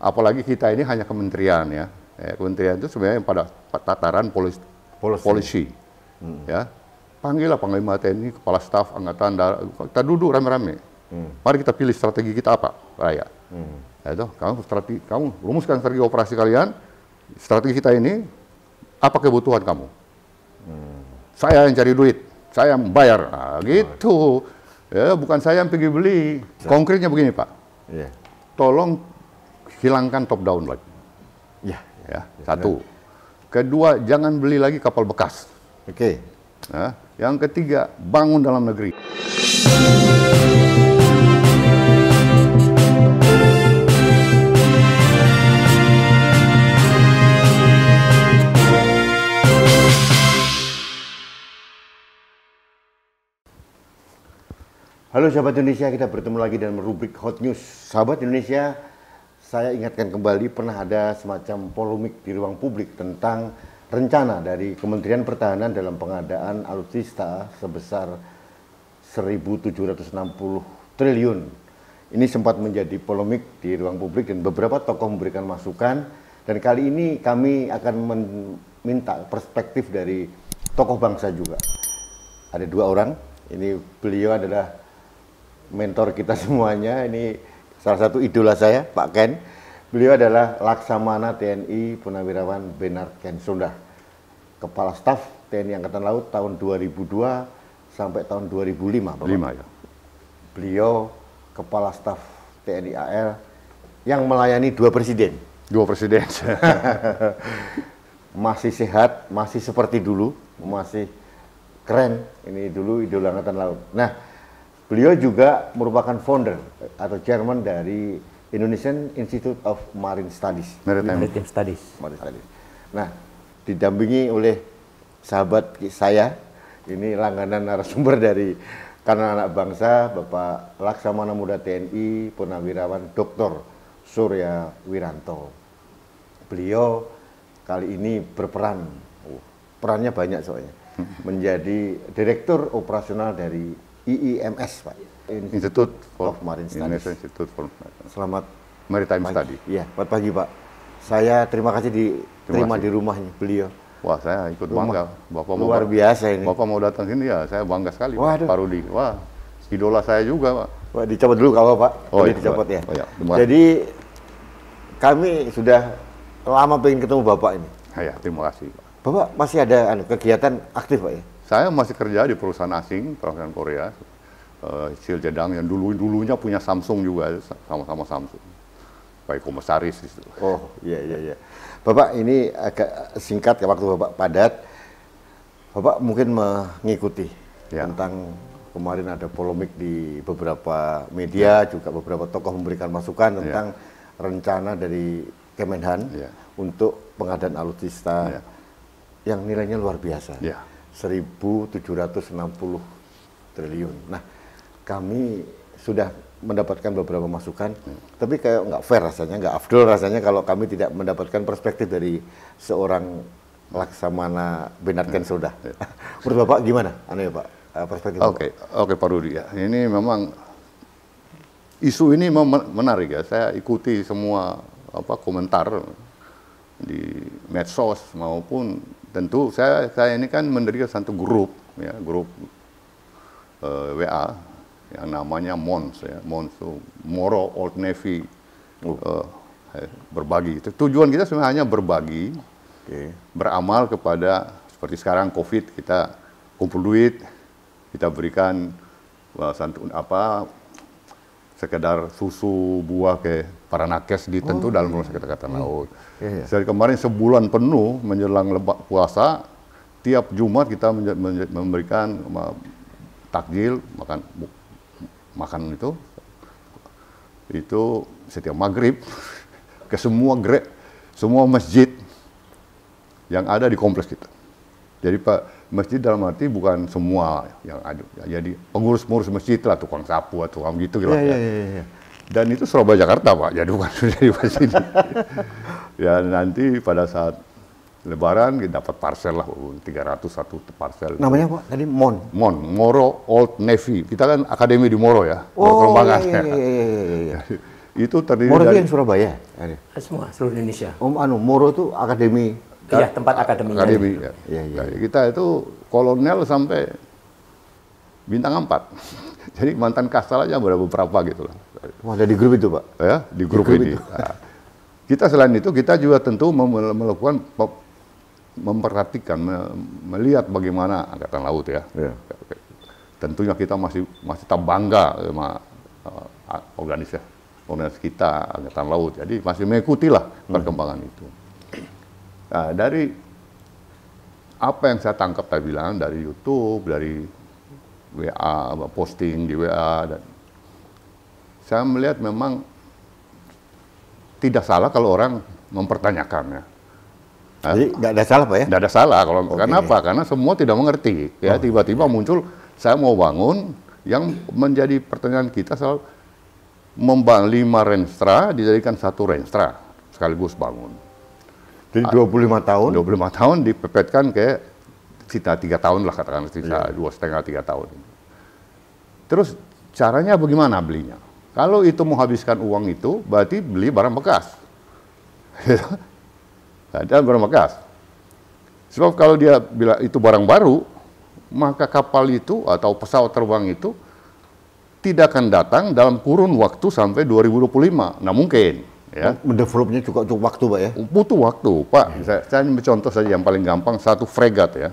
apalagi kita ini hanya kementerian ya. ya kementerian itu sebenarnya yang pada tataran polisi, polisi. polisi. Hmm. Ya. Panggillah Panglima TNI, Kepala Staf Angkatan Darat, kita duduk rame-rame. Hmm. Mari kita pilih strategi kita apa, Raya. Hmm. Ya itu, kamu strategi, kamu rumuskan strategi operasi kalian, strategi kita ini, apa kebutuhan kamu? Hmm. Saya yang cari duit, saya yang bayar, nah, gitu. Ya, bukan saya yang pergi beli. Konkretnya begini Pak, yeah. tolong hilangkan top down lagi. Ya, ya, ya satu. Ya. Kedua, jangan beli lagi kapal bekas. Oke. Okay. Ya. Nah, yang ketiga, bangun dalam negeri. Halo sahabat Indonesia, kita bertemu lagi dalam rubrik Hot News. Sahabat Indonesia, saya ingatkan kembali pernah ada semacam polemik di ruang publik tentang rencana dari Kementerian Pertahanan dalam pengadaan alutsista sebesar 1.760 triliun. Ini sempat menjadi polemik di ruang publik dan beberapa tokoh memberikan masukan dan kali ini kami akan meminta perspektif dari tokoh bangsa juga. Ada dua orang, ini beliau adalah mentor kita semuanya, ini salah satu idola saya Pak Ken beliau adalah Laksamana TNI Punawirawan Benar Ken Sunda kepala staf TNI Angkatan Laut tahun 2002 sampai tahun 2005 Bapak. 5 ya beliau kepala staf TNI AL yang melayani dua presiden dua presiden masih sehat masih seperti dulu masih keren ini dulu idola angkatan laut nah Beliau juga merupakan founder atau chairman dari Indonesian Institute of Marine Studies. Maritime, Maritime Studies. Maritime Studies. Nah, didampingi oleh sahabat saya, ini langganan narasumber dari karena anak bangsa Bapak Laksamana Muda TNI Purnawirawan Dr. Surya Wiranto. Beliau kali ini berperan, oh, perannya banyak soalnya, hmm. menjadi direktur operasional dari IIMS Pak. Institute for of oh, Marine Studies. Indonesia Institute for Selamat Maritime Study. Iya, selamat pagi Pak. Saya terima kasih diterima terima di rumahnya beliau. Wah, saya ikut bangga. Bapak luar mau, biasa ini. Bapak mau datang sini ya, saya bangga sekali. Waduh. Pak Rudi. Wah, idola saya juga, Pak. Wah, dicopot dulu kalau Pak. Oh, iya, dicopot ya. Oh, iya. Jadi kami sudah lama pengen ketemu Bapak ini. Ya, terima kasih, Pak. Bapak masih ada anu, kegiatan aktif, Pak ya? Saya masih kerja di perusahaan asing, perusahaan Korea, uh, Jedang yang dulu dulunya punya Samsung juga, sama-sama Samsung. Baik komisaris di situ. Oh, iya iya iya. Bapak ini agak singkat ya waktu Bapak padat. Bapak mungkin mengikuti ya. tentang kemarin ada polemik di beberapa media ya. juga beberapa tokoh memberikan masukan ya. tentang ya. rencana dari Kemenhan ya. untuk pengadaan alutsista ya. yang nilainya luar biasa. Ya. 1.760 triliun. Nah, kami sudah mendapatkan beberapa masukan, hmm. tapi kayak nggak fair rasanya, nggak afdol rasanya kalau kami tidak mendapatkan perspektif dari seorang laksamana Benarkan hmm. Soda. Ya. Hmm. Menurut Bapak gimana? Anu ya Pak, eh, perspektif Oke, okay. oke okay, Pak Rudi ya. Ini memang isu ini memang menarik ya. Saya ikuti semua apa komentar di medsos maupun tentu saya saya ini kan mendirikan satu grup ya grup uh, eh, WA yang namanya Mons ya Mons itu Moro Old Navy oh. uh, berbagi tujuan kita sebenarnya hanya berbagi okay. beramal kepada seperti sekarang COVID kita kumpul duit kita berikan uh, santun apa sekedar susu buah ke para nakes di tentu oh, dalam iya. rumah sakit angkatan hmm. laut. Yeah, iya, iya. yeah. Dari kemarin sebulan penuh menjelang lebak puasa, tiap Jumat kita memberikan takjil, makan makan itu, itu setiap maghrib ke semua grek, semua masjid yang ada di kompleks kita. Jadi Pak masjid dalam arti bukan semua yang ada. Ya, jadi pengurus-pengurus masjid lah, tukang sapu atau tukang gitu gitu. Ya, ya. yeah. Dan itu Surabaya Jakarta Pak, jadi bukan dari sini. ya nanti pada saat Lebaran kita dapat parcel lah 300 satu parcel Namanya apa tadi Mon. Mon Moro Old Navy. Kita kan akademi di Moro ya. Oh iya iya, iya iya iya. iya. itu terdiri Moro dari. Moro yang Surabaya. Semua seluruh Indonesia. Om anu Moro itu akademi. Iya, iya tempat akademi. Akademi. Ya. Ya, ya. Nah, kita itu kolonel sampai bintang empat. Jadi mantan kasal aja berapa berapa gitu lah. Wah ada di grup itu pak? Ya di grup, di grup ini. Itu. Nah, kita selain itu kita juga tentu melakukan memperhatikan melihat bagaimana angkatan laut ya. Yeah. Tentunya kita masih masih tak bangga sama eh, organisasi organisasi kita angkatan laut. Jadi masih mengikuti lah hmm. perkembangan hmm. itu. Nah, dari apa yang saya tangkap tadi bilang dari YouTube, dari WA posting di WA dan saya melihat memang tidak salah kalau orang mempertanyakannya. Nah, Jadi nggak ada salah pak ya? Nggak ada salah kalau okay. kenapa? Karena semua tidak mengerti. Ya oh. tiba-tiba oh. muncul saya mau bangun yang menjadi pertanyaan kita soal membangun lima renstra dijadikan satu renstra sekaligus bangun. Jadi 25 ah, tahun? 25 tahun dipepetkan ke sisa tiga tahun lah katakan sisa iya. dua setengah tiga tahun. Terus caranya bagaimana belinya? Kalau itu menghabiskan uang itu, berarti beli barang bekas. Ada barang bekas. Sebab kalau dia bilang itu barang baru, maka kapal itu atau pesawat terbang itu tidak akan datang dalam kurun waktu sampai 2025. Nah mungkin. Ya. Mendevelopnya juga butuh waktu, Pak ya? Butuh waktu, Pak. Hmm. Saya, saya bercontoh mencontoh saja yang paling gampang, satu fregat ya.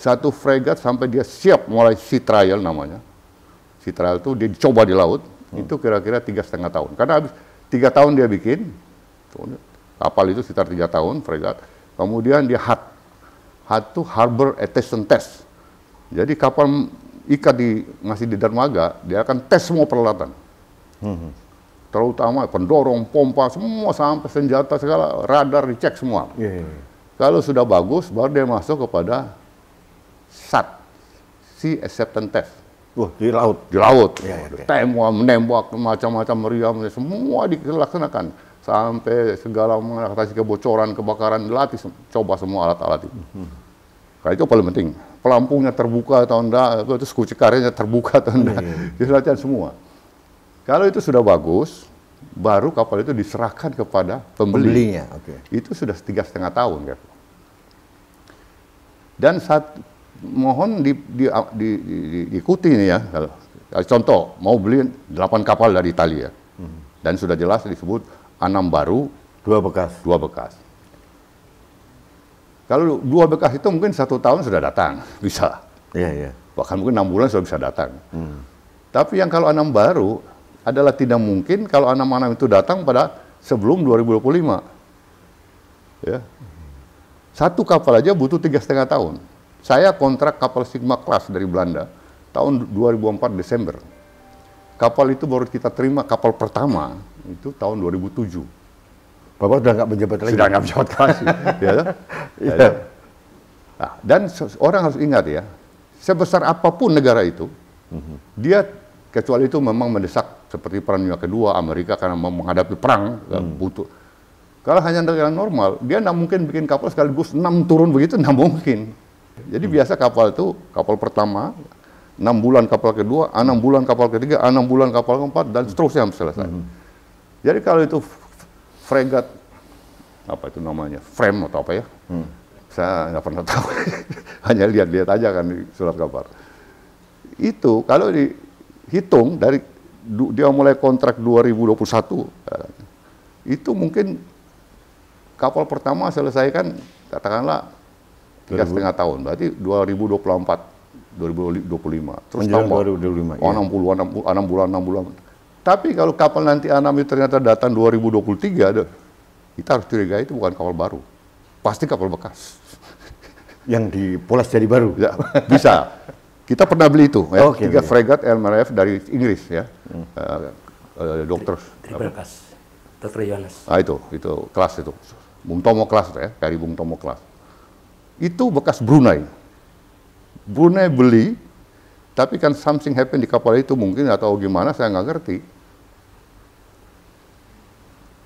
Satu fregat sampai dia siap mulai sea trial namanya. Sea trial itu dia dicoba di laut, Hmm. Itu kira-kira tiga setengah tahun. Karena habis tiga tahun dia bikin kapal itu sekitar tiga tahun fregat. Kemudian dia HAT. HAT itu Harbor Attention Test. Jadi kapal ikat di masih di dermaga, dia akan tes semua peralatan. Hmm. Terutama pendorong, pompa, semua sampai senjata segala radar dicek semua. Yeah. Iya, iya. Kalau sudah bagus, baru dia masuk kepada SAT, si acceptance test. Wah, di laut. Di laut. Ya, iya, ya, Tembak, menembak, macam-macam meriam, semua dilaksanakan. Sampai segala mengatasi kebocoran, kebakaran, dilatih, coba semua alat-alat itu. Hmm. Nah, itu paling penting. Pelampungnya terbuka atau enggak, itu terus karyanya terbuka atau enggak, hmm. semua. Kalau itu sudah bagus, baru kapal itu diserahkan kepada pembeli. Pembelinya, Okay. Itu sudah tiga setengah tahun, ya. Dan saat mohon di, di, di, di, di, diikuti nih ya. Kalau, Contoh, mau beli 8 kapal dari Italia. Hmm. Dan sudah jelas disebut enam baru, dua bekas. Dua bekas. Kalau dua bekas itu mungkin satu tahun sudah datang, bisa. Iya, iya. Bahkan mungkin enam bulan sudah bisa datang. Hmm. Tapi yang kalau enam baru adalah tidak mungkin kalau enam-enam itu datang pada sebelum 2025. Ya. Satu kapal aja butuh tiga setengah tahun. Saya kontrak kapal Sigma Class dari Belanda tahun 2004 Desember. Kapal itu baru kita terima kapal pertama itu tahun 2007. Bapak sudah nggak menjabat lagi. Sudah nggak menjabat lagi, ya. Kan? Iya. ya. ya. Nah, dan orang harus ingat ya, sebesar apapun negara itu, mm -hmm. dia kecuali itu memang mendesak seperti Perang Dunia Kedua Amerika karena mau menghadapi perang mm. butuh. Kalau hanya negara normal, dia nggak mungkin bikin kapal sekaligus enam turun begitu, nggak mungkin. Jadi hmm. biasa kapal itu kapal pertama enam bulan kapal kedua, enam bulan kapal ketiga, enam bulan kapal keempat dan seterusnya hmm. selesai. Hmm. Jadi kalau itu fregat apa itu namanya frame atau apa ya? Hmm. Saya nggak pernah tahu, hanya lihat-lihat aja kan di surat kabar. Itu kalau dihitung dari dia mulai kontrak 2021 ya kan? itu mungkin kapal pertama selesaikan katakanlah tiga setengah tahun berarti 2024 2025 terus tahun tambah 2025 oh, 60 iya. enam bulan, bulan enam bulan tapi kalau kapal nanti Anam itu ternyata datang 2023 ada kita harus curiga itu bukan kapal baru pasti kapal bekas yang dipulas jadi baru ya, bisa kita pernah beli itu ya. okay, tiga fregat fregat LMRF dari Inggris ya hmm. uh, uh, dokter Triberkas ah itu itu kelas itu Bung Tomo kelas ya dari Bung Tomo kelas itu bekas Brunei. Brunei beli, tapi kan something happen di kapal itu mungkin atau gimana saya nggak ngerti.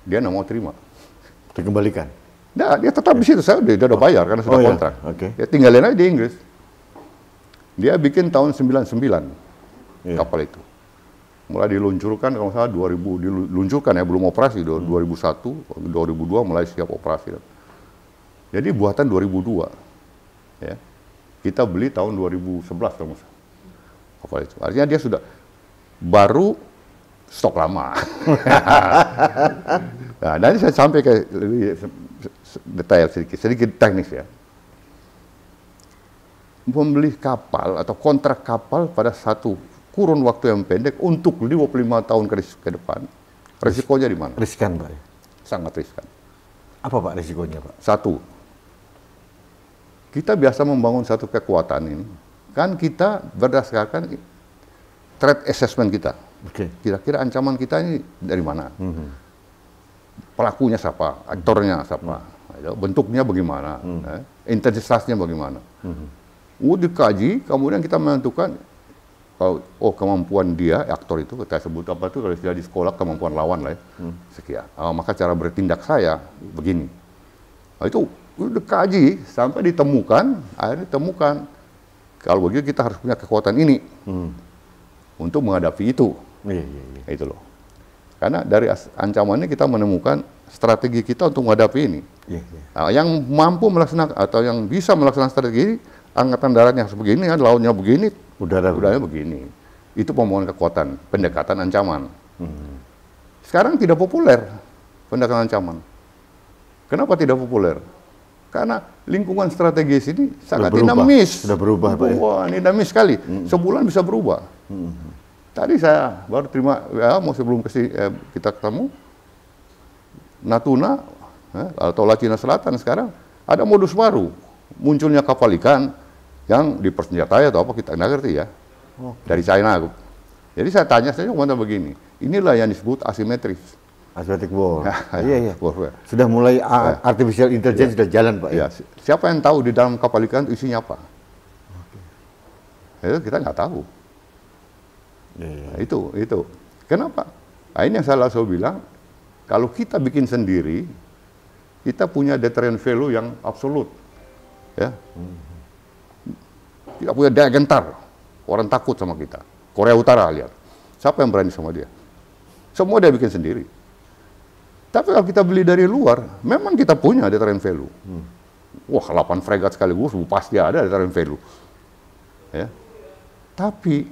Dia nggak mau terima. Dikembalikan? Nah, dia tetap okay. di situ. Saya udah, udah bayar karena sudah oh, iya. kontrak. Ya? Okay. ya tinggalin aja di Inggris. Dia bikin tahun 99 yeah. kapal itu. Mulai diluncurkan kalau salah 2000 diluncurkan ya belum operasi hmm. 2001 2002 mulai siap operasi. Jadi buatan 2002. Ya. Kita beli tahun 2011 kalau nggak salah. Apa itu? Artinya dia sudah baru stok lama. nah, nanti saya sampai ke lebih detail sedikit, sedikit teknis ya. Membeli kapal atau kontrak kapal pada satu kurun waktu yang pendek untuk 25 tahun ke depan, risikonya di mana? Riskan, Pak. Sangat riskan. Apa Pak risikonya Pak? Satu, kita biasa membangun satu kekuatan ini, kan kita berdasarkan threat assessment kita. Okay. Kira-kira ancaman kita ini dari mana? Mm -hmm. Pelakunya siapa? Aktornya siapa? Mm -hmm. Bentuknya bagaimana? Mm -hmm. eh, intensitasnya bagaimana? Mm -hmm. udah dikaji, kemudian kita menentukan kalau oh kemampuan dia aktor itu kita sebut apa itu kalau sudah di sekolah kemampuan lawan lah ya hmm. sekian oh, maka cara bertindak saya begini nah, itu udah kaji sampai ditemukan, akhirnya ditemukan. Kalau begitu kita harus punya kekuatan ini hmm. untuk menghadapi itu. Iya, iya, iya. Nah, itu loh. Karena dari ancamannya kita menemukan strategi kita untuk menghadapi ini. Iya, iya. Nah, yang mampu melaksanakan atau yang bisa melaksanakan strategi angkatan daratnya sebegini ya kan, lautnya begini, udara udaranya begini. Itu pemohon kekuatan, pendekatan ancaman. Hmm. Sekarang tidak populer pendekatan ancaman. Kenapa tidak populer? Karena lingkungan strategis ini sangat sudah dinamis. Sudah berubah, Pak. Ya? Wah, ya? dinamis sekali. Hmm. Sebulan bisa berubah. Hmm. Tadi saya baru terima ya, mau sebelum kesi, eh, kita ketemu Natuna eh, atau Latina Selatan sekarang ada modus baru munculnya kapal ikan yang dipersenjatai atau apa kita nggak ngerti ya okay. dari China. Jadi saya tanya saya cuma begini, inilah yang disebut asimetris. Asbatic War. Ya, ya, iya, iya. Ya. Sudah mulai ya. artificial intelligence ya. sudah jalan, Pak. Ya. ya. Siapa yang tahu di dalam kapal ikan isinya apa? Okay. Itu kita nggak tahu. Ya, Nah, itu, itu. Kenapa? Nah, ini yang saya langsung bilang, kalau kita bikin sendiri, kita punya deterrent value yang absolut. Ya. Hmm. Kita punya daya gentar. Orang takut sama kita. Korea Utara, lihat. Siapa yang berani sama dia? Semua dia bikin sendiri tapi kalau kita beli dari luar, memang kita punya deterrent value. Hmm. Wah, 8 fregat sekaligus pasti ada deterrent value. Ya. Tapi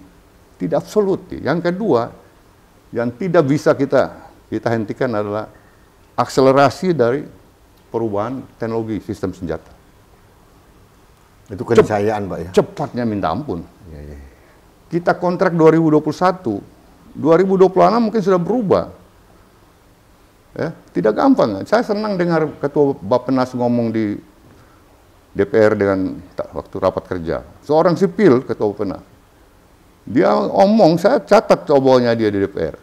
tidak absolut. Yang kedua, yang tidak bisa kita kita hentikan adalah akselerasi dari perubahan teknologi sistem senjata. Itu Cep Pak ya. Cepatnya minta ampun. Ya, ya. Kita kontrak 2021, 2026 mungkin sudah berubah Ya, tidak gampang. Saya senang dengar Ketua bapenas ngomong di DPR dengan waktu rapat kerja. Seorang sipil Ketua bapenas, Dia omong, saya catat cobanya dia di DPR.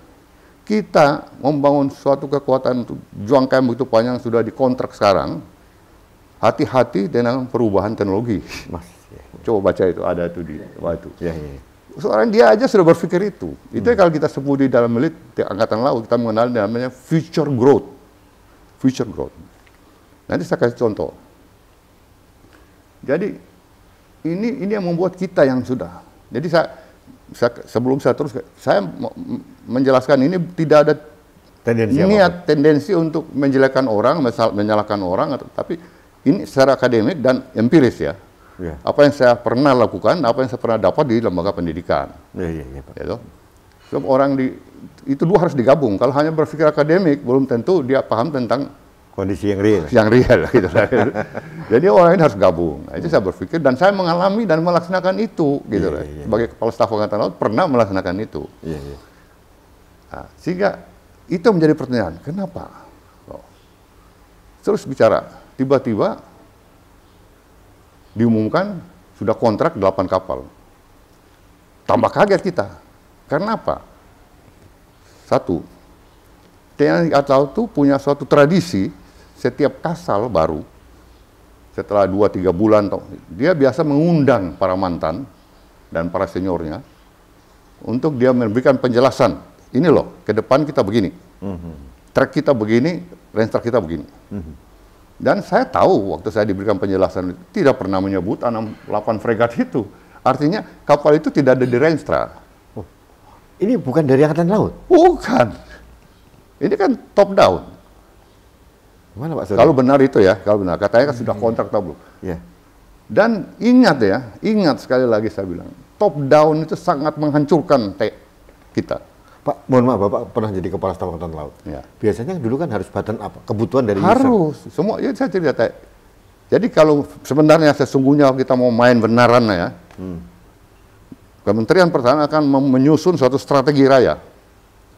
Kita membangun suatu kekuatan untuk juang kayak begitu panjang sudah dikontrak sekarang. Hati-hati dengan perubahan teknologi. Mas, ya, ya. Coba baca itu, ada itu di waktu. Ya, ya. ya. Seorang dia aja sudah berpikir itu. Itu hmm. kalau kita sebut di dalam di angkatan laut, kita mengenal namanya future growth. Future growth. Nanti saya kasih contoh. Jadi ini ini yang membuat kita yang sudah. Jadi saya, saya sebelum saya terus saya menjelaskan ini tidak ada tendensi niat apa? tendensi untuk menjelekan orang, menyalahkan orang, tapi ini secara akademik dan empiris ya. Yeah. Apa yang saya pernah lakukan, apa yang saya pernah dapat di lembaga pendidikan. Iya, iya, iya. Pak. Gitu? so, orang di itu dua harus digabung. Kalau hanya berpikir akademik, belum tentu dia paham tentang kondisi yang real. Yang real gitu. Jadi orang ini harus gabung. Nah, itu hmm. saya berpikir dan saya mengalami dan melaksanakan itu gitu yeah, yeah, yeah. Sebagai kepala staf angkatan laut pernah melaksanakan itu. Yeah, yeah. Nah, sehingga itu menjadi pertanyaan, kenapa? Oh. Terus bicara, tiba-tiba diumumkan sudah kontrak 8 kapal. Tambah kaget kita. Karena apa? Satu, TNI Atau itu punya suatu tradisi setiap kasal baru setelah 2-3 bulan dia biasa mengundang para mantan dan para seniornya untuk dia memberikan penjelasan ini loh ke depan kita begini mm track kita begini range kita begini mm -hmm. Dan saya tahu waktu saya diberikan penjelasan tidak pernah menyebut enam delapan fregat itu. Artinya kapal itu tidak ada di Renstra. Oh, ini bukan dari Angkatan Laut? Bukan. Ini kan top down. Mana Pak Kalau benar itu ya, kalau benar. Katanya kan sudah kontrak atau belum. Yeah. Dan ingat ya, ingat sekali lagi saya bilang, top down itu sangat menghancurkan kita. Pak, mohon maaf Bapak pernah jadi kepala staf angkatan laut. Ya. Biasanya dulu kan harus button apa? Kebutuhan dari harus. User. Semua ya saya cerita. Jadi kalau sebenarnya sesungguhnya kita mau main benaran ya, hmm. Kementerian Pertahanan akan menyusun suatu strategi raya.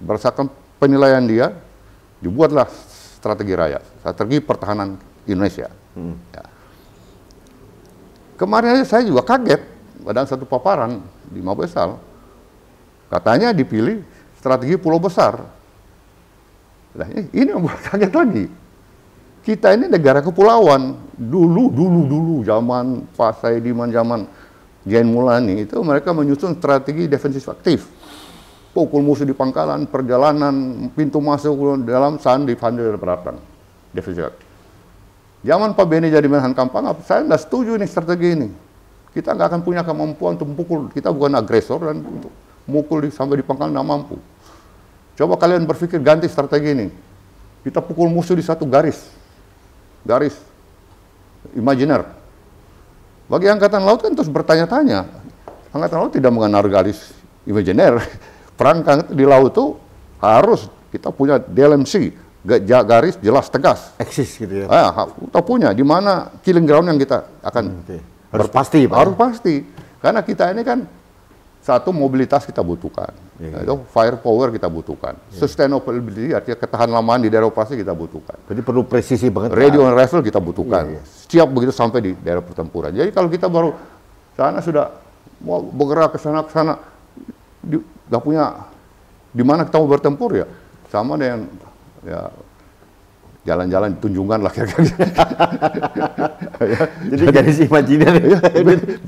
Berdasarkan penilaian dia, dibuatlah strategi raya, strategi pertahanan Indonesia. Hmm. Ya. Kemarin saya juga kaget, pada satu paparan di Mabesal, katanya dipilih strategi pulau besar. Nah, ini membuat kaget lagi. Kita ini negara kepulauan. Dulu, dulu, dulu, zaman Pak Saidiman, zaman Jain Mulani, itu mereka menyusun strategi defensif aktif. Pukul musuh di pangkalan, perjalanan, pintu masuk dalam sandi, sandi dan peratang. Defensif aktif. Zaman Pak Beni jadi menahan Kampang, saya nggak setuju ini strategi ini. Kita nggak akan punya kemampuan untuk memukul. Kita bukan agresor dan untuk mukul sampai di pangkalan nggak mampu. Coba kalian berpikir ganti strategi ini. Kita pukul musuh di satu garis. Garis imajiner. Bagi angkatan laut kan terus bertanya-tanya. Angkatan laut tidak mengenal garis imajiner. Perang kan di laut itu harus kita punya DLMC, garis jelas tegas. Eksis gitu ya. Ah, kita punya di mana killing ground yang kita akan hmm, okay. harus pasti. Pak. Harus pasti. Karena kita ini kan satu mobilitas kita butuhkan, yeah, yeah. itu firepower kita butuhkan, yeah. sustainability artinya ketahan lamaan di daerah operasi kita butuhkan. Jadi perlu presisi banget. Radio nah, and rifle kita butuhkan. Yeah, yeah. Setiap begitu sampai di daerah pertempuran. Jadi kalau kita baru sana sudah mau bergerak ke sana ke sana, nggak punya di mana kita mau bertempur ya sama dengan ya jalan-jalan tunjungan lah kira-kira. ya. Jadi garis imajiner ya,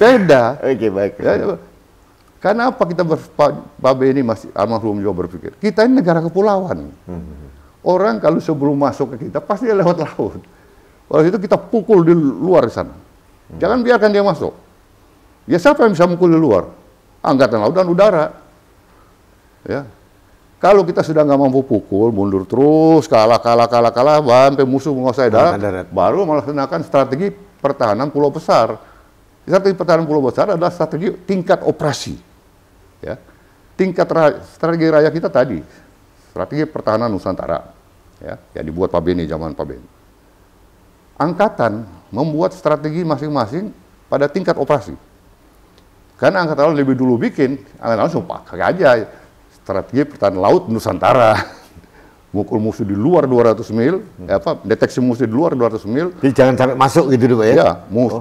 beda. Oke, okay, baik. Ya, ya. Karena apa kita ber, ini masih almarhum juga berpikir, kita ini negara kepulauan. Hmm. Orang kalau sebelum masuk ke kita pasti lewat laut. Oleh itu kita pukul di luar sana. Hmm. Jangan biarkan dia masuk. Ya siapa yang bisa mukul di luar? Angkatan laut dan udara. Ya. Kalau kita sudah nggak mampu pukul, mundur terus, kalah, kalah, kalah, kalah, sampai musuh menguasai darat, darat, baru melaksanakan strategi pertahanan pulau besar Strategi pertahanan Pulau Besar adalah strategi tingkat operasi. Ya. Tingkat ra strategi raya kita tadi, strategi pertahanan Nusantara, ya, yang dibuat Pak Beni zaman Pak Beni. Angkatan membuat strategi masing-masing pada tingkat operasi. Karena angkatan lebih dulu bikin, angkatan langsung pakai aja strategi pertahanan laut Nusantara. mukul musuh di luar 200 mil, hmm. Eh, apa deteksi musuh di luar 200 mil. Jadi jangan sampai masuk gitu dulu ya? Iya, mus oh.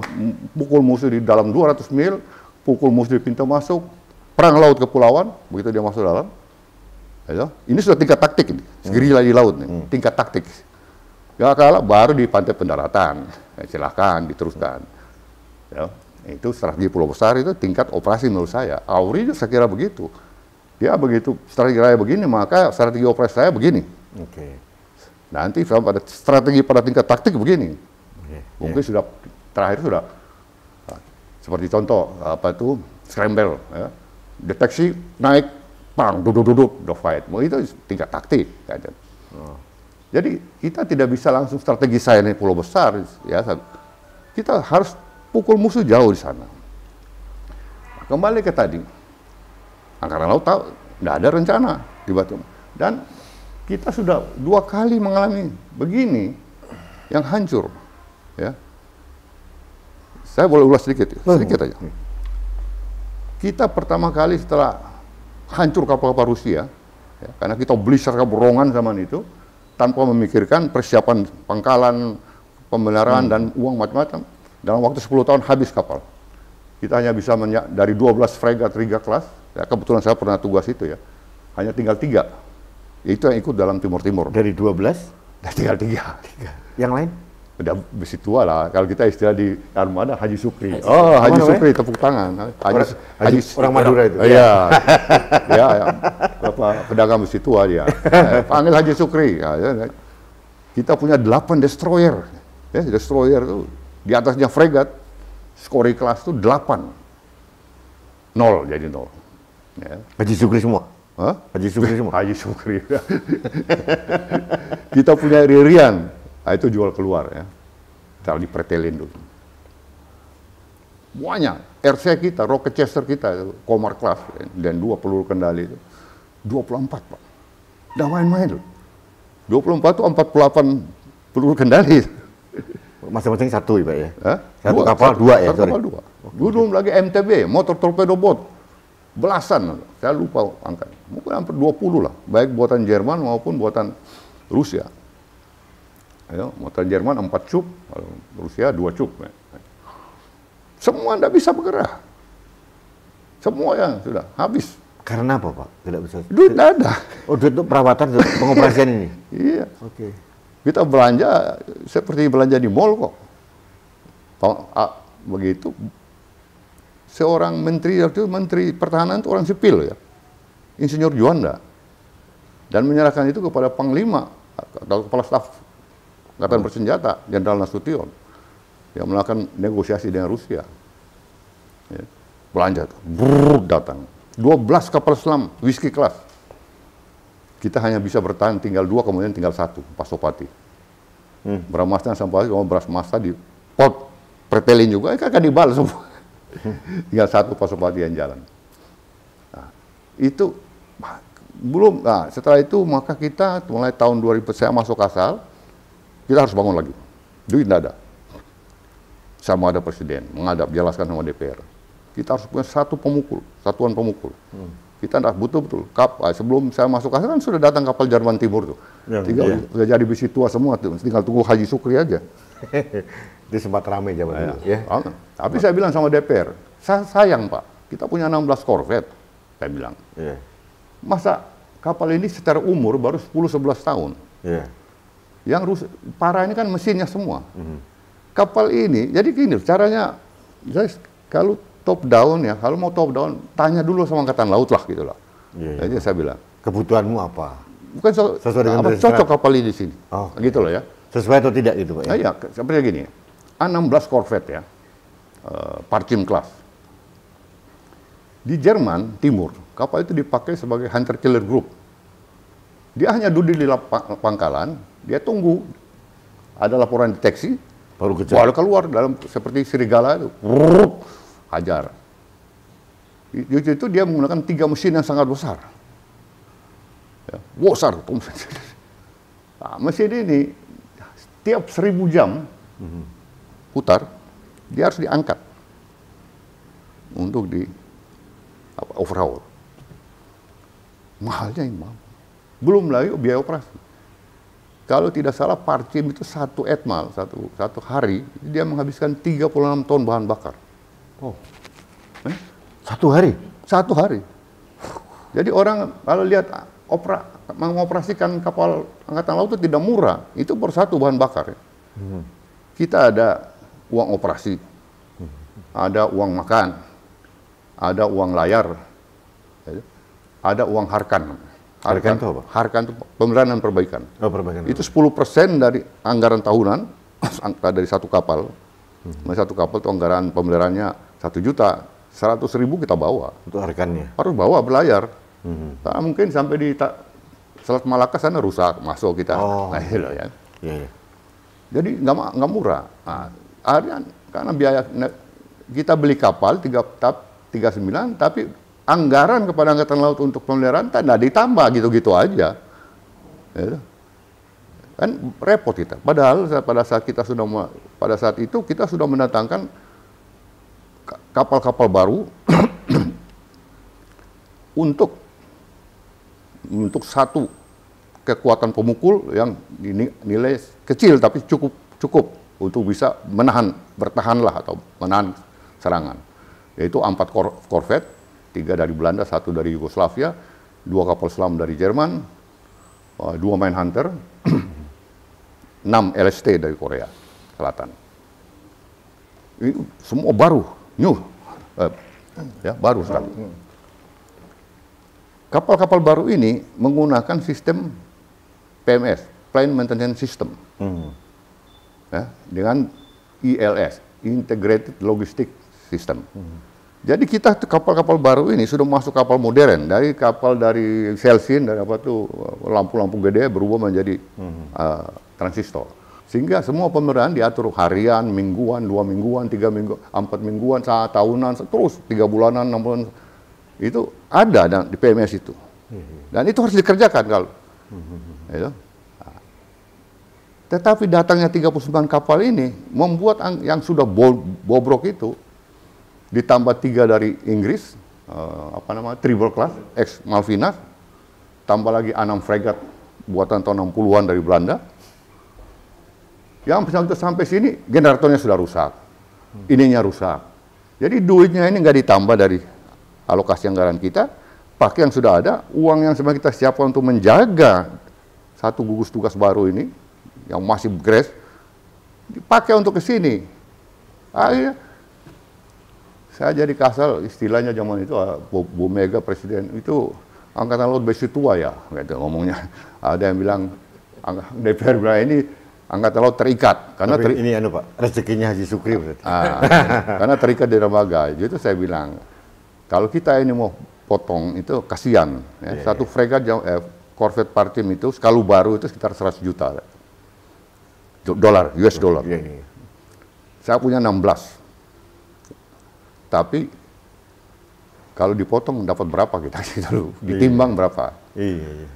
pukul musuh di dalam 200 mil, pukul musuh di pintu masuk, perang laut kepulauan, begitu dia masuk dalam. Ya, ini sudah tingkat taktik ini, segeri hmm. di laut nih, hmm. tingkat taktik. Ya kalah baru di pantai pendaratan, ya, silahkan diteruskan. Ya, itu strategi Pulau Besar itu tingkat operasi menurut saya. Auri saya kira begitu. Dia begitu strategi raya begini, maka strategi operasi saya begini Oke. Okay. Nanti pada strategi pada tingkat taktik begini. Okay. Iya, Mungkin yeah. sudah terakhir sudah ah, seperti contoh apa itu scramble ya. Deteksi naik pang duduk duduk do fight. Mau itu tingkat taktik kan. Oh. Jadi kita tidak bisa langsung strategi saya ini pulau besar ya. Kita harus pukul musuh jauh di sana. Nah, kembali ke tadi, angkatan laut tahu tidak ada rencana di Batu dan kita sudah dua kali mengalami begini yang hancur. Ya. Saya boleh ulas sedikit, ya? sedikit aja. Kita pertama kali setelah hancur kapal-kapal Rusia, ya, karena kita beli secara borongan zaman itu, tanpa memikirkan persiapan pangkalan, pembenaran, hmm. dan uang macam-macam. Dalam waktu 10 tahun habis kapal. Kita hanya bisa dari 12 fregat tiga kelas, ya, kebetulan saya pernah tugas itu ya, hanya tinggal tiga itu yang ikut dalam Timur Timur. Dari 12? Dari nah, tinggal tiga. Yang lain? Udah besi tua lah. Kalau kita istilah di armada Haji Sukri. Haji. Oh, Haji Sukri namanya? Eh? tepuk tangan. Haji orang, Haji, orang Madura itu. Iya. iya. ya, ya. Apa pedagang besi tua dia. Ya, panggil Haji Sukri. Nah, ya, ya. kita punya delapan destroyer. Ya, destroyer itu di atasnya fregat. Skori kelas itu delapan. Nol jadi nol. Ya. Haji Sukri semua? Hah? Haji Sukri semua? Haji Sukri. kita punya ririan, nah, itu jual keluar ya. Kita dipretelin dulu. Banyak, RC kita, Chester kita, Komar Class, ya. dan dua peluru kendali itu. 24, Pak. Udah main-main loh. 24 itu 48 peluru kendali. Masing-masing satu ya, Pak ya? Satu dua, kapal, satu, dua ya? Satu kapal, dua. Dulu lagi MTB, motor torpedo bot belasan, saya lupa angka Mungkin hampir 20 lah, baik buatan Jerman maupun buatan Rusia. Ya, buatan Jerman 4 cup, Rusia 2 cup Semua tidak bisa bergerak. Semua yang sudah habis. Karena apa Pak? Tidak bisa. Duit tidak ada. Oh duit itu perawatan pengoperasian ini? iya. Oke. Okay. Kita belanja seperti belanja di mall kok. Ah, begitu seorang menteri itu menteri pertahanan itu orang sipil ya. Insinyur Juanda. Dan menyerahkan itu kepada Panglima atau Kepala Staf Angkatan Bersenjata Jenderal Nasution yang melakukan negosiasi dengan Rusia. Ya. Belanja, brrr, datang. 12 kapal selam, whisky kelas. Kita hanya bisa bertahan tinggal dua, kemudian tinggal satu, Pasopati. Hmm. Bramasna sampai oh, beras masa di pot, pretelin juga, ini kan dibalas semua. Tinggal satu yang jalan. Nah, itu belum. Nah, setelah itu maka kita mulai tahun 2000 saya masuk asal, kita harus bangun lagi. Duit tidak ada. Sama ada presiden, menghadap, jelaskan sama DPR. Kita harus punya satu pemukul, satuan pemukul. Hmm. Kita tidak butuh betul. Kap, ah, sebelum saya masuk asal kan sudah datang kapal Jerman Timur tuh. Ya, tinggal ya. sudah jadi bisi tua semua tuh. Tinggal tunggu Haji Sukri aja. Itu sempat ramai zaman ya, dulu ya. Ramai. Tapi saya bilang sama DPR, saya sayang Pak, kita punya 16 korvet, saya bilang. Ya. Masa kapal ini secara umur baru 10-11 tahun. Ya. Yang rus parah ini kan mesinnya semua. Mm -hmm. Kapal ini, jadi gini caranya, guys, kalau top down ya, kalau mau top down, tanya dulu sama Angkatan Laut lah gitu lah. Ya, iya. jadi saya bilang. Kebutuhanmu apa? Bukan so sesuai dengan apa, cocok kapal ini di sini. Oh, gitu loh ya. Sesuai atau tidak gitu Pak? Ya, ah, iya, seperti gini. A16 Corvette ya, uh, eh, Parchim class. Di Jerman Timur, kapal itu dipakai sebagai hunter killer group. Dia hanya duduk di pangkalan, dia tunggu ada laporan deteksi, baru kejar. Baru keluar dalam seperti serigala itu, Brrr, hajar. Itu, itu dia menggunakan tiga mesin yang sangat besar. Ya, besar, nah, mesin ini setiap seribu jam mm -hmm putar, dia harus diangkat untuk di apa, overhaul. Mahalnya imam. Belum lagi biaya operasi. Kalau tidak salah partim itu satu etmal, satu, satu hari, dia menghabiskan 36 ton bahan bakar. Oh. Eh? Satu hari? Satu hari. Jadi orang kalau lihat opera, mengoperasikan kapal angkatan laut itu tidak murah. Itu per satu bahan bakar. Ya. Hmm. Kita ada uang operasi, ada uang makan, ada uang layar, ya, ada uang harkan. Harkan, itu apa? Harkan itu pemeliharaan dan perbaikan. Oh, perbaikan. Itu 10% dari anggaran tahunan, dari satu kapal. Hmm. Nah, satu kapal itu anggaran pemeliharaannya satu juta, seratus ribu kita bawa. Itu harkannya? Harus bawa berlayar. Hmm. Nah, mungkin sampai di Selat Malaka sana rusak, masuk kita. Oh. Nah, iya ya. Yeah. Iya. Jadi nggak murah. Nah, Akhirnya karena biaya kita beli kapal 3 39 tapi anggaran kepada angkatan laut untuk pemeliharaan tidak nah ditambah gitu-gitu aja. Ya. Kan repot kita. Padahal pada saat kita sudah pada saat itu kita sudah mendatangkan kapal-kapal baru untuk untuk satu kekuatan pemukul yang nilai kecil tapi cukup cukup untuk bisa menahan, bertahanlah atau menahan serangan. Yaitu empat kor korvet, tiga dari Belanda, satu dari Yugoslavia, dua kapal selam dari Jerman, eh, dua main hunter, enam LST dari Korea Selatan. Ini semua baru, new, eh, ya baru sekali. Kapal-kapal baru ini menggunakan sistem PMS, Plane Maintenance System. Hmm ya, dengan ILS e Integrated Logistic System. Hmm. Jadi kita kapal-kapal baru ini sudah masuk kapal modern dari kapal dari Celsin dari apa tuh lampu-lampu gede berubah menjadi hmm. uh, transistor. Sehingga semua pemeran diatur harian, mingguan, dua mingguan, tiga minggu, empat mingguan, saat tahunan, terus tiga bulanan, enam bulan itu ada dan di PMS itu. Hmm. Dan itu harus dikerjakan kalau. Hmm. hmm, hmm. Ya. Tetapi datangnya 39 kapal ini membuat yang sudah bo bobrok itu ditambah tiga dari Inggris, uh, apa namanya, Triple Class, ex Malvinas, tambah lagi enam fregat buatan tahun 60-an dari Belanda. Yang sampai, sampai sini generatornya sudah rusak, hmm. ininya rusak. Jadi duitnya ini nggak ditambah dari alokasi anggaran kita, pakai yang sudah ada, uang yang sebenarnya kita siapkan untuk menjaga satu gugus tugas baru ini, yang masih grace dipakai untuk ke sini. Akhirnya saya jadi kasal istilahnya zaman itu ah, Bu, Bu Mega presiden itu angkatan laut besi tua ya gitu ngomongnya. Ada yang bilang DPR bilang ini angkatan laut terikat karena teri ini anu Pak rezekinya Haji Sukri berarti. Ah, karena terikat di dermaga. Jadi itu saya bilang kalau kita ini mau potong itu kasihan ya. Yeah, Satu iya. fregat eh, Corvette Partim itu kalau baru itu sekitar 100 juta. Dolar, US dollar. Yeah, yeah. Saya punya 16. Tapi kalau dipotong dapat berapa kita kita gitu iya. dulu ditimbang iya. berapa iya, iya.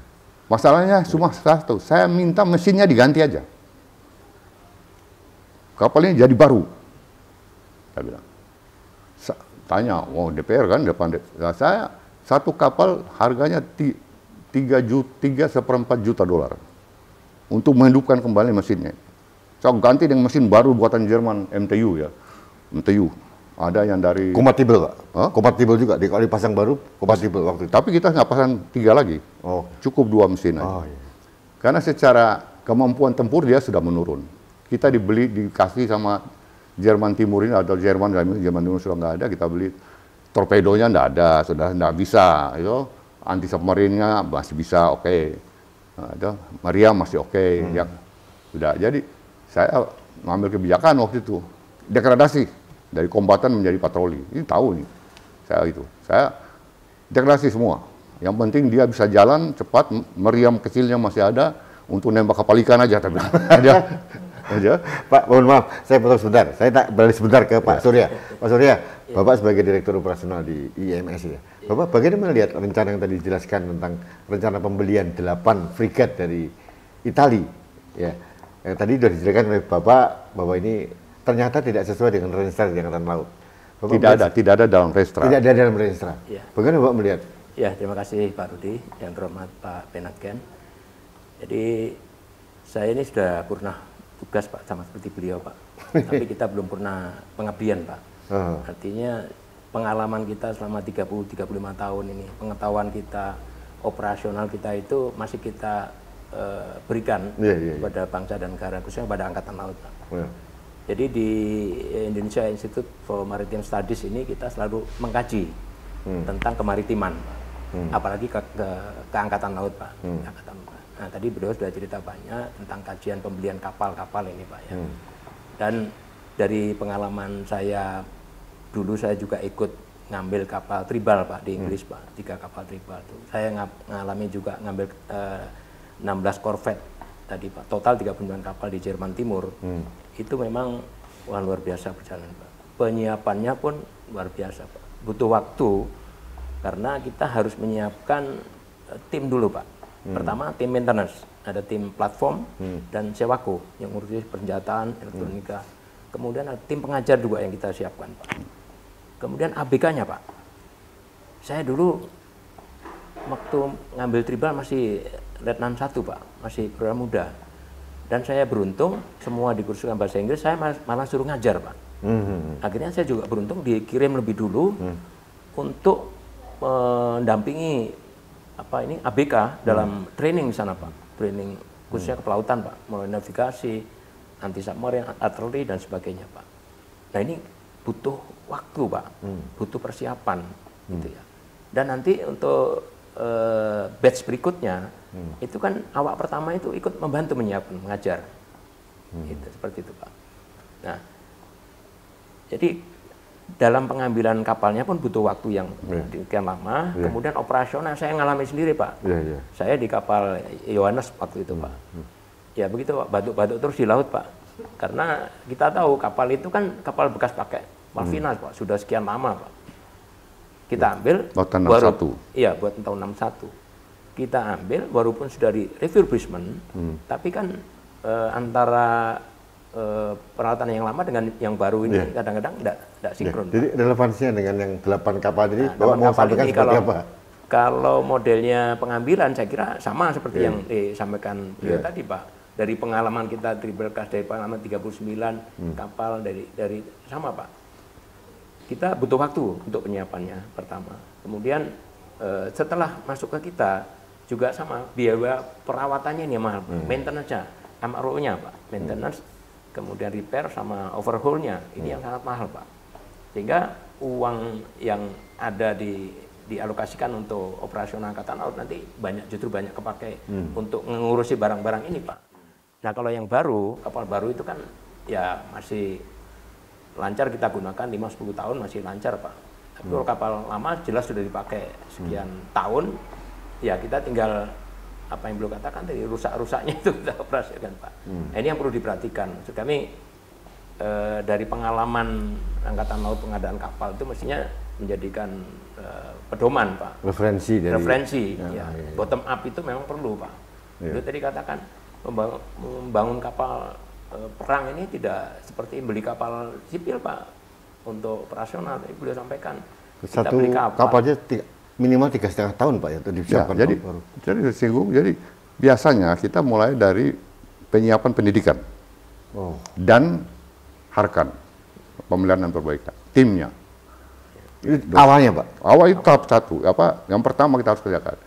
masalahnya cuma satu saya minta mesinnya diganti aja kapalnya jadi baru saya bilang Sa tanya oh DPR kan depan de Nah, saya satu kapal harganya tiga juta tiga seperempat juta dolar untuk menghidupkan kembali mesinnya saya ganti dengan mesin baru buatan Jerman, MTU ya. MTU. Ada yang dari... Kompatibel, Pak? Huh? Kompatibel juga? Di, kalau dipasang baru, kompatibel waktu itu? Tapi kita nggak pasang tiga lagi. Oh. Cukup dua mesin aja. Oh, iya. Karena secara kemampuan tempur dia sudah menurun. Kita dibeli, dikasih sama Jerman Timur ini atau Jerman Jerman Timur sudah nggak ada kita beli torpedonya nggak ada sudah nggak bisa itu anti submarinnya masih bisa oke okay. Nah, itu Maria masih oke okay, hmm. ya sudah jadi saya mengambil kebijakan waktu itu degradasi dari kombatan menjadi patroli. Ini tahu nih saya itu. Saya degradasi semua. Yang penting dia bisa jalan cepat, meriam kecilnya masih ada untuk nembak kapal ikan aja tapi aja. aja. Pak, mohon maaf, saya potong sebentar. Saya tak balik sebentar ke Pak iya. Surya. Pak Surya, iya. Bapak sebagai direktur operasional di IMS ya. Iya. Bapak bagaimana melihat rencana yang tadi dijelaskan tentang rencana pembelian 8 frigat dari Italia ya yang tadi sudah dijelaskan oleh Bapak bahwa ini ternyata tidak sesuai dengan rencana di Angkatan Laut. Bapak tidak ada, tidak ada dalam Renstra. Tidak ada dalam rencana. Ya. Bagaimana Bapak melihat? Ya, terima kasih Pak Rudi yang terhormat Pak Penagen. Jadi saya ini sudah pernah tugas Pak sama seperti beliau Pak. Tapi kita belum pernah pengabdian Pak. Uh. Artinya pengalaman kita selama 30-35 tahun ini, pengetahuan kita, operasional kita itu masih kita Eh, berikan yeah, yeah, yeah. kepada bangsa dan negara khususnya pada angkatan laut. Yeah. Jadi di Indonesia Institute for Maritime Studies ini kita selalu mengkaji hmm. tentang kemaritiman, hmm. apalagi ke, ke, ke angkatan laut pak. Hmm. Angkatan, nah tadi beliau sudah cerita banyak tentang kajian pembelian kapal-kapal ini pak ya. Hmm. Dan dari pengalaman saya dulu saya juga ikut ngambil kapal tribal pak di hmm. Inggris hmm. pak tiga kapal tribal tuh saya ngalami juga ngambil uh, 16 korvet tadi Pak, total 39 kapal di Jerman Timur, hmm. itu memang wah, luar biasa perjalanan Pak. Penyiapannya pun luar biasa Pak. Butuh waktu karena kita harus menyiapkan eh, tim dulu Pak. Hmm. Pertama tim maintenance, ada tim platform hmm. dan sewaku yang ngurusi persenjataan, elektronika. Hmm. Kemudian ada tim pengajar juga yang kita siapkan Pak. Kemudian ABK-nya Pak. Saya dulu waktu ngambil tribal masih letnan satu pak, masih program muda. Dan saya beruntung semua dikursuskan bahasa Inggris, saya malah suruh ngajar pak. Mm-hmm. Akhirnya saya juga beruntung dikirim lebih dulu mm. untuk mendampingi apa ini ABK dalam hmm. training di sana pak, training khususnya mm. kepelautan pak, mulai navigasi, anti submarine, artillery dan sebagainya pak. Nah ini butuh waktu pak, mm. butuh persiapan mm. gitu ya. Dan nanti untuk uh, batch berikutnya hmm. itu kan awak pertama itu ikut membantu menyiapkan mengajar hmm. itu seperti itu pak nah jadi dalam pengambilan kapalnya pun butuh waktu yang yeah. lama. Yeah. Kemudian operasional saya ngalami sendiri pak. Yeah, yeah. Saya di kapal Yohanes waktu itu pak. Hmm, hmm. Ya begitu pak, batuk-batuk terus di laut pak. Karena kita tahu kapal itu kan kapal bekas pakai Malvinas hmm. pak, sudah sekian lama pak. Kita iya. ambil baru, 61. Iya, buat tahun 61. Kita ambil walaupun sudah di refurbishment, hmm. tapi kan e, antara e, peralatan yang lama dengan yang baru ini kadang iya. kadang-kadang tidak -kadang iya. sinkron. Yeah. Jadi relevansinya dengan yang 8 kapal ini nah, bahwa mau sampaikan seperti kalau, apa? Kalau modelnya pengambilan saya kira sama seperti yeah. yang disampaikan eh, beliau yeah. tadi, Pak dari pengalaman kita Triberkas dari pengalaman 39 hmm. kapal dari dari sama Pak kita butuh waktu untuk penyiapannya pertama. Kemudian e, setelah masuk ke kita juga sama biaya perawatannya ini mahal, hmm. maintenance-nya, MRO-nya pak, hmm. maintenance, hmm. kemudian repair sama overhaul-nya ini hmm. yang sangat mahal pak. Sehingga uang yang ada di dialokasikan untuk operasional angkatan laut nanti banyak justru banyak kepakai hmm. untuk mengurusi barang-barang ini pak. Nah kalau yang baru kapal baru itu kan ya masih lancar kita gunakan 5-10 tahun masih lancar Pak. Tapi hmm. kalau kapal lama jelas sudah dipakai sekian hmm. tahun, ya kita tinggal apa yang belum katakan tadi rusak-rusaknya itu kita operasikan Pak. Hmm. Nah, ini yang perlu diperhatikan. Maksud kami e, dari pengalaman Angkatan Laut pengadaan kapal itu mestinya menjadikan e, pedoman Pak. Referensi dari. Referensi. Ya, ya. Ya, ya. Bottom up itu memang perlu Pak. Ya. Itu tadi katakan membangun kapal Eh, perang ini tidak seperti beli kapal sipil Pak untuk operasional. Tapi beliau sampaikan satu kapal. kapalnya tiga, minimal tiga setengah tahun Pak ya untuk ya, disiapkan. Ya, jadi, baru. jadi singgung. Jadi biasanya kita mulai dari penyiapan pendidikan oh. dan harkan pemilihan dan perbaikan timnya. Ini Awalnya Pak. Awal itu tahap satu. Apa yang pertama kita harus kerjakan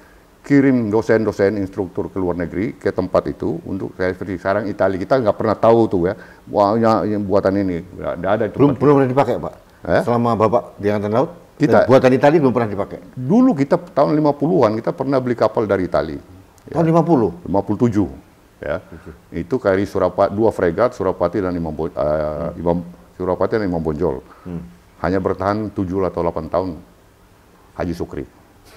kirim dosen-dosen instruktur ke luar negeri ke tempat itu untuk saya seperti sekarang Italia kita nggak pernah tahu tuh ya wahnya yang buatan ini nggak ada belum belum pernah dipakai pak eh? selama bapak di angkatan laut kita eh, buatan Italia belum pernah dipakai dulu kita tahun 50-an kita pernah beli kapal dari Italia tahun ya. tahun 50 57 ya itu kari Surapati dua fregat Surapati dan Imam, Bo, uh, hmm. Imam Surapati dan Imam Bonjol hmm. hanya bertahan tujuh atau delapan tahun Haji Sukri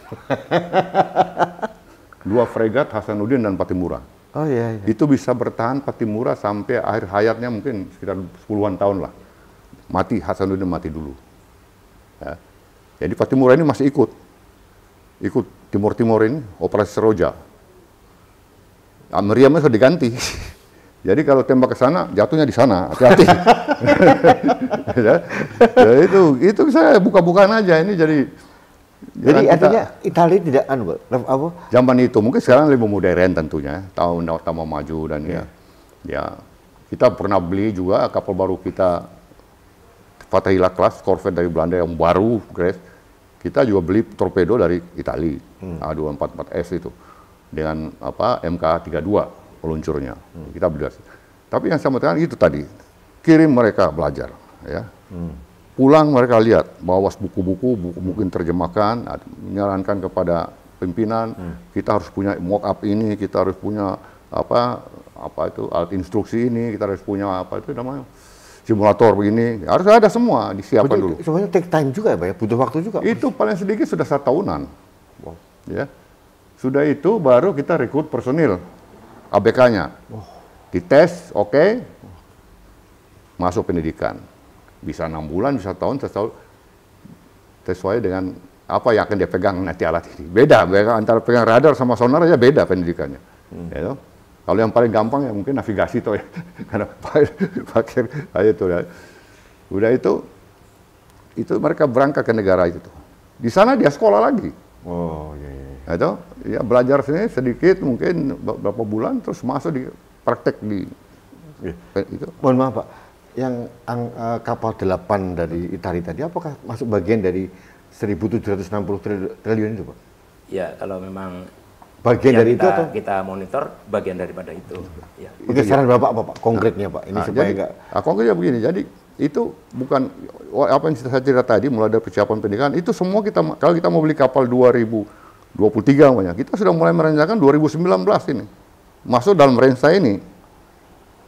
Dua fregat Hasanuddin dan Patimura. Oh iya, iya. Itu bisa bertahan Patimura sampai akhir hayatnya mungkin sekitar puluhan tahun lah. Mati Hasanuddin mati dulu. Ya. Jadi Patimura ini masih ikut. Ikut Timur Timur ini operasi Seroja. Ah, Meriamnya sudah diganti. Jadi kalau tembak ke sana, jatuhnya di sana. Hati-hati. Ya. ya, itu itu saya buka-bukaan aja ini jadi jadi kita, artinya Italia tidak anu apa? Zaman itu mungkin sekarang lebih modern tentunya, tahun pertama maju dan yeah. ya. Ya. Kita pernah beli juga kapal baru kita Fatahila class corvette dari Belanda yang baru, Grace. Kita juga beli torpedo dari Italia, hmm. A244S itu dengan apa MK32 peluncurnya. Hmm. Kita beli. Tapi yang saya mau tanya itu tadi, kirim mereka belajar ya. Hmm Pulang mereka lihat bahwa buku-buku, buku mungkin terjemahkan, menyarankan kepada pimpinan, hmm. kita harus punya mock up ini, kita harus punya apa apa itu alat instruksi ini, kita harus punya apa itu namanya simulator begini harus ada semua disiapkan Jadi, dulu. Semuanya take time juga ya, Pak ya? butuh waktu juga. Itu paling sedikit sudah satu tahunan, wow. ya. Sudah itu baru kita rekrut personil ABK-nya, wow. dites, oke, okay. masuk pendidikan bisa enam bulan, bisa tahun, sesuai sesuai dengan apa yang akan dia pegang nanti alat ini. Beda, antara pegang radar sama sonar aja beda pendidikannya. Hmm. Ya, Kalau yang paling gampang ya mungkin navigasi toh ya. Karena pakai aja tuh ya. Udah itu itu mereka berangkat ke negara itu tuh. Di sana dia sekolah lagi. Oh iya iya. Itu iya. ya, ya belajar sini sedikit mungkin beberapa bulan terus masuk di praktek di ya. itu. Mohon maaf Pak yang ang, uh, kapal 8 dari Italia tadi apakah masuk bagian dari 1760 triliun itu Pak? Ya, kalau memang bagian dari kita, itu atau kita monitor bagian daripada itu. Ya. saran Bapak apa Pak konkretnya Pak? Ini nah, supaya Ah enggak nah, konkretnya begini. Jadi itu bukan oh, apa yang saya cerita tadi mulai dari persiapan pendidikan itu semua kita kalau kita mau beli kapal 2023 namanya kita sudah mulai merencanakan 2019 ini masuk dalam rencana ini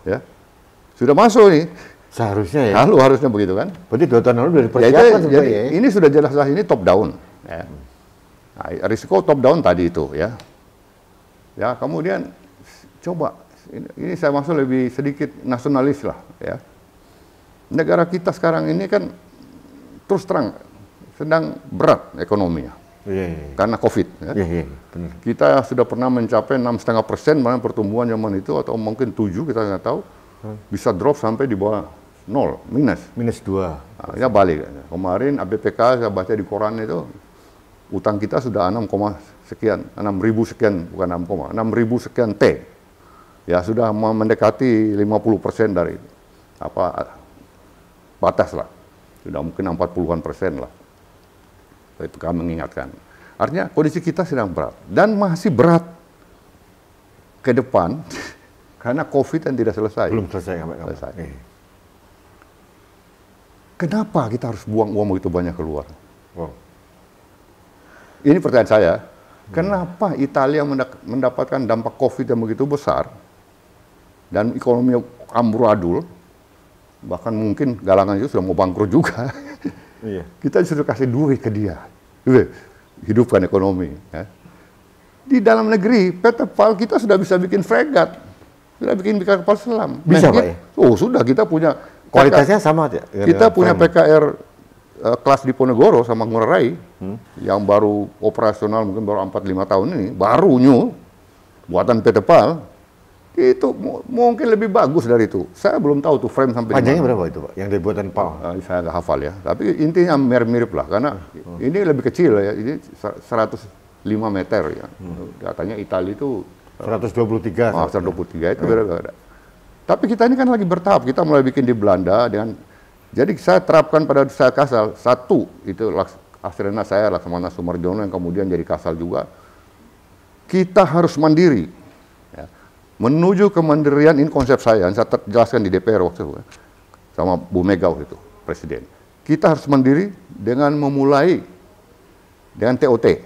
ya sudah masuk nih Seharusnya ya. Lalu harusnya begitu kan? Berarti dua tahun lalu sudah ya, dipersiapkan ya, jadi, ya. Ini sudah jelas-jelas ini top down. Ya. Nah, risiko top down tadi itu ya. Ya kemudian coba ini, saya masuk lebih sedikit nasionalis lah ya. Negara kita sekarang ini kan terus terang sedang berat ekonominya. Iya, iya, iya. Karena COVID. Ya. Kita sudah pernah mencapai enam setengah persen pertumbuhan zaman itu atau mungkin tujuh kita nggak tahu hmm. bisa drop sampai di bawah nol minus minus dua ya balik kemarin ABPK saya baca di koran itu utang kita sudah 6, sekian 6 ribu sekian bukan 6 6 ribu sekian T ya sudah mendekati 50 persen dari apa batas lah sudah mungkin 40-an persen lah kami mengingatkan artinya kondisi kita sedang berat dan masih berat ke depan karena COVID yang tidak selesai belum selesai, sampai selesai. Eh. Kenapa kita harus buang uang begitu banyak keluar? Wow. Ini pertanyaan saya. Hmm. Kenapa Italia mendapatkan dampak COVID yang begitu besar dan ekonomi amburadul, bahkan mungkin galangan itu sudah mau bangkrut juga. Iya. kita sudah kasih duit ke dia, gitu. hidupkan ekonomi. Ya. Di dalam negeri, PT PAL kita sudah bisa bikin fregat, sudah bikin bikin kapal selam. Bisa nah, Pak ya? Oh sudah kita punya Kualitasnya sama aja. Iya, Kita iya, punya frame. PKR uh, eh, kelas di Ponegoro sama Ngurah hmm. yang baru operasional mungkin baru 4-5 tahun ini, baru new buatan PT PAL, itu mungkin lebih bagus dari itu. Saya belum tahu tuh frame sampai panjangnya berapa itu pak? Yang dibuatan pal? Uh, saya nggak hafal ya. Tapi intinya mirip-mirip lah karena hmm. ini lebih kecil ya. Ini 105 meter ya. Hmm. Katanya Italia eh, ah, itu 123. Oh, 123 itu hmm. itu berapa? Tapi kita ini kan lagi bertahap, kita mulai bikin di Belanda dengan jadi saya terapkan pada saya Kasal satu itu akhirnya saya Laksamana Sumarjono yang kemudian jadi Kasal juga. Kita harus mandiri. Ya. Menuju kemandirian ini konsep saya yang saya jelaskan di DPR waktu itu ya, sama Bu Mega waktu itu presiden. Kita harus mandiri dengan memulai dengan TOT.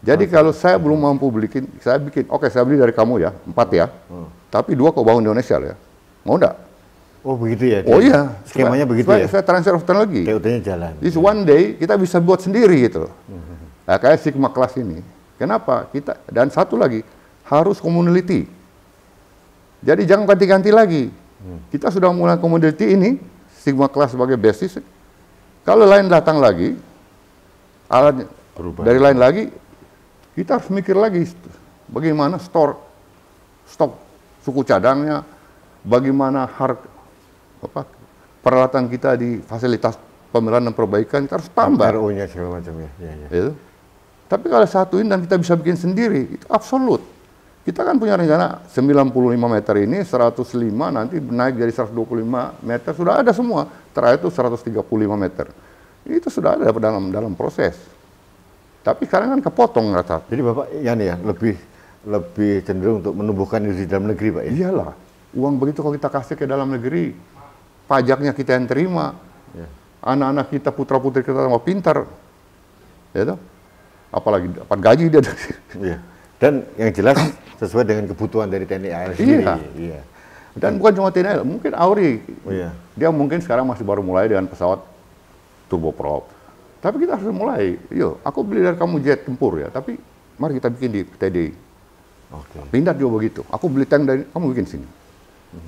Jadi Masa. kalau saya belum mampu bikin, saya bikin, oke okay, saya beli dari kamu ya, empat ya. Hmm tapi dua kok bangun Indonesia ya. Mau enggak? Oh begitu ya? Oh iya. Skemanya begitu ya? Saya transfer of lagi. tut jalan. This one day kita bisa buat sendiri gitu mhm. Nah, kayak Sigma kelas ini. Kenapa? Kita Dan satu lagi, harus community. Jadi jangan ganti-ganti lagi. Hmm. Kita sudah mulai community ini, Sigma kelas sebagai basis. Kalau lain datang lagi, alat dari lain lagi, kita harus mikir lagi bagaimana store stok suku cadangnya, bagaimana har, apa, peralatan kita di fasilitas pemeliharaan dan perbaikan kita harus tambah. RU-nya segala macam ya. ya, ya. Itu. Iya. Tapi kalau satuin dan kita bisa bikin sendiri, itu absolut. Kita kan punya rencana 95 meter ini, 105 nanti naik jadi 125 meter, sudah ada semua. Terakhir itu 135 meter. Itu sudah ada dalam dalam proses. Tapi sekarang kan kepotong rata. Jadi Bapak, ya nih ya, lebih lebih cenderung untuk menumbuhkan industri dalam negeri, Pak. Ya? Iyalah, uang begitu kalau kita kasih ke dalam negeri, pajaknya kita yang terima, ya. anak-anak ya. kita putra putri kita mau pintar, ya toh? Apalagi dapat gaji dia. Iya. Dan yang jelas sesuai dengan kebutuhan dari TNI AL sendiri. Iya. iya. Dan bukan cuma TNI AL, mungkin Auri. Iya. Dia mungkin sekarang masih baru mulai dengan pesawat turboprop. Tapi kita harus mulai. Yuk, iya, aku beli dari kamu jet tempur ya, tapi mari kita bikin di TDI Okay. Pindad juga begitu. Aku beli tank dari kamu bikin sini. Hmm.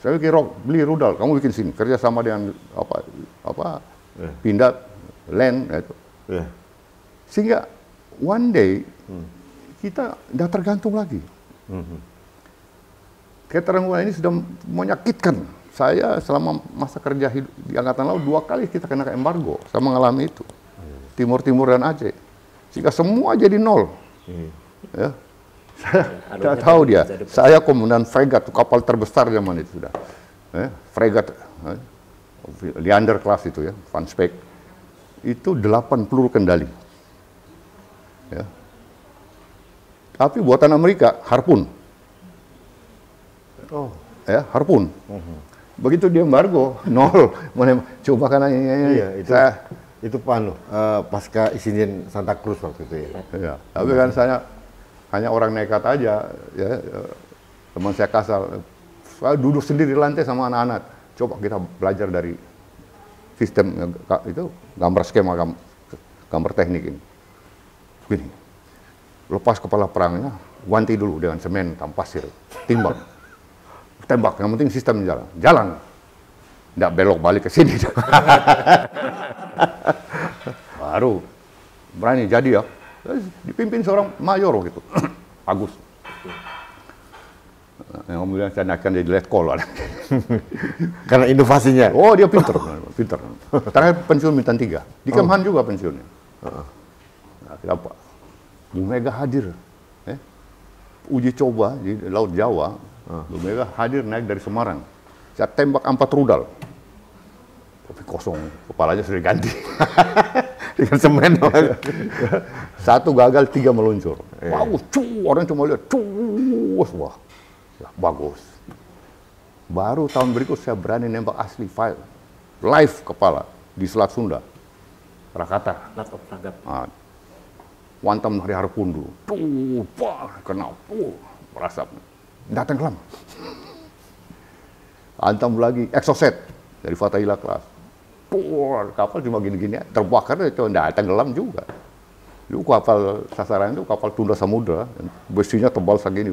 Saya kira beli rudal, kamu bikin sini. Kerja sama dengan apa apa yeah. Pindad, land ya itu. Yeah. Sehingga one day hmm. kita tidak tergantung lagi. Hmm. Keterangguan ini sudah menyakitkan. Saya selama masa kerja hidup di Angkatan Laut dua kali kita kena embargo. Saya mengalami itu. Hmm. Timur-timur dan Aceh. Sehingga semua jadi nol. Hmm. Ya saya tahu dia. Saya komandan fregat, kapal terbesar zaman itu sudah. Eh, fregat, eh, Leander kelas itu ya, Van Speck. Itu 8 peluru kendali. Ya. Tapi buatan Amerika, Harpun. Oh. Ya, Harpun. Uh mhm. -huh. Begitu dia embargo, nol. Coba kan iya, itu. Saya, itu panu uh, eh, pasca insiden Santa Cruz waktu itu ya. Iya. Tapi kan saya hanya orang nekat aja ya teman saya kasar duduk sendiri di lantai sama anak-anak coba kita belajar dari sistem itu gambar skema gambar, teknik ini gini lepas kepala perangnya wanti dulu dengan semen tanpa pasir timbang tembak yang penting sistem jalan jalan tidak belok balik ke sini baru berani jadi ya dipimpin seorang mayor gitu Agus yang kemudian saya akan jadi letkol karena inovasinya oh dia pinter pinter terakhir pensiun minta tiga di oh. juga pensiunnya kenapa nah, kenapa Bu Mega hadir eh? uji coba di Laut Jawa uh. Bu Mega hadir naik dari Semarang saya tembak empat rudal tapi kosong kepalanya sudah ganti dengan semen. Satu gagal, tiga meluncur. Bagus, iya. orang cuma lihat, cu, wah, ya, bagus. Baru tahun berikut saya berani nembak asli file, live kepala di Selat Sunda, Rakata. tanggap. Wantam ah. hari Harpundu, tuh, wah, kena, tuh, merasa datang kelam. Antam lagi, exoset dari Fatahila kelas Pur, kapal cuma gini-gini, terbakar itu tidak tenggelam juga. lu kapal sasaran itu kapal tunda samudra, besinya tebal segini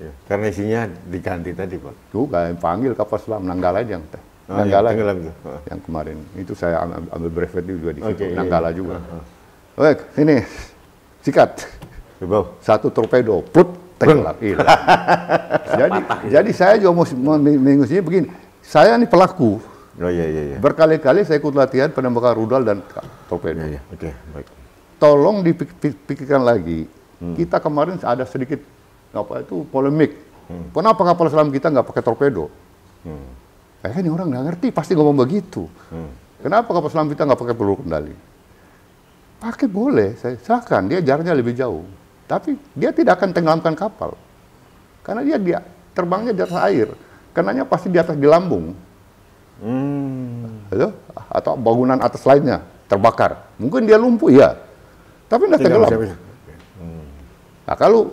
Ya, karena isinya diganti tadi pak. Juga yang panggil kapal selam Nanggala yang teh. Oh, Nanggala yang, tenggelam itu. Oh. yang kemarin itu saya ambil, ambil brevet juga di situ. Okay, iya, Nanggala iya, juga. Uh, -huh. Oke, ini sikat. Satu torpedo, put tenggelam. Iya. jadi, Patah, jadi saya juga mau mengusinya begini. Saya ini pelaku, Oh iya iya. iya. Berkali-kali saya ikut latihan penembakan rudal dan torpedo. Iya, iya. Oke, okay, baik. Tolong dipikirkan lagi. Hmm. Kita kemarin ada sedikit apa itu polemik. Hmm. Kenapa kapal selam kita nggak pakai torpedo? Hmm. Eh, ini orang nggak ngerti, pasti ngomong begitu. Hmm. Kenapa kapal selam kita nggak pakai peluru kendali? Pakai boleh, saya silakan. Dia jaraknya lebih jauh, tapi dia tidak akan tenggelamkan kapal, karena dia dia terbangnya di atas air. Kenanya pasti di atas di lambung. Hmm. Ya, atau bangunan atas lainnya terbakar. Mungkin dia lumpuh ya, tapi tidak tenggelam. Hmm. Nah kalau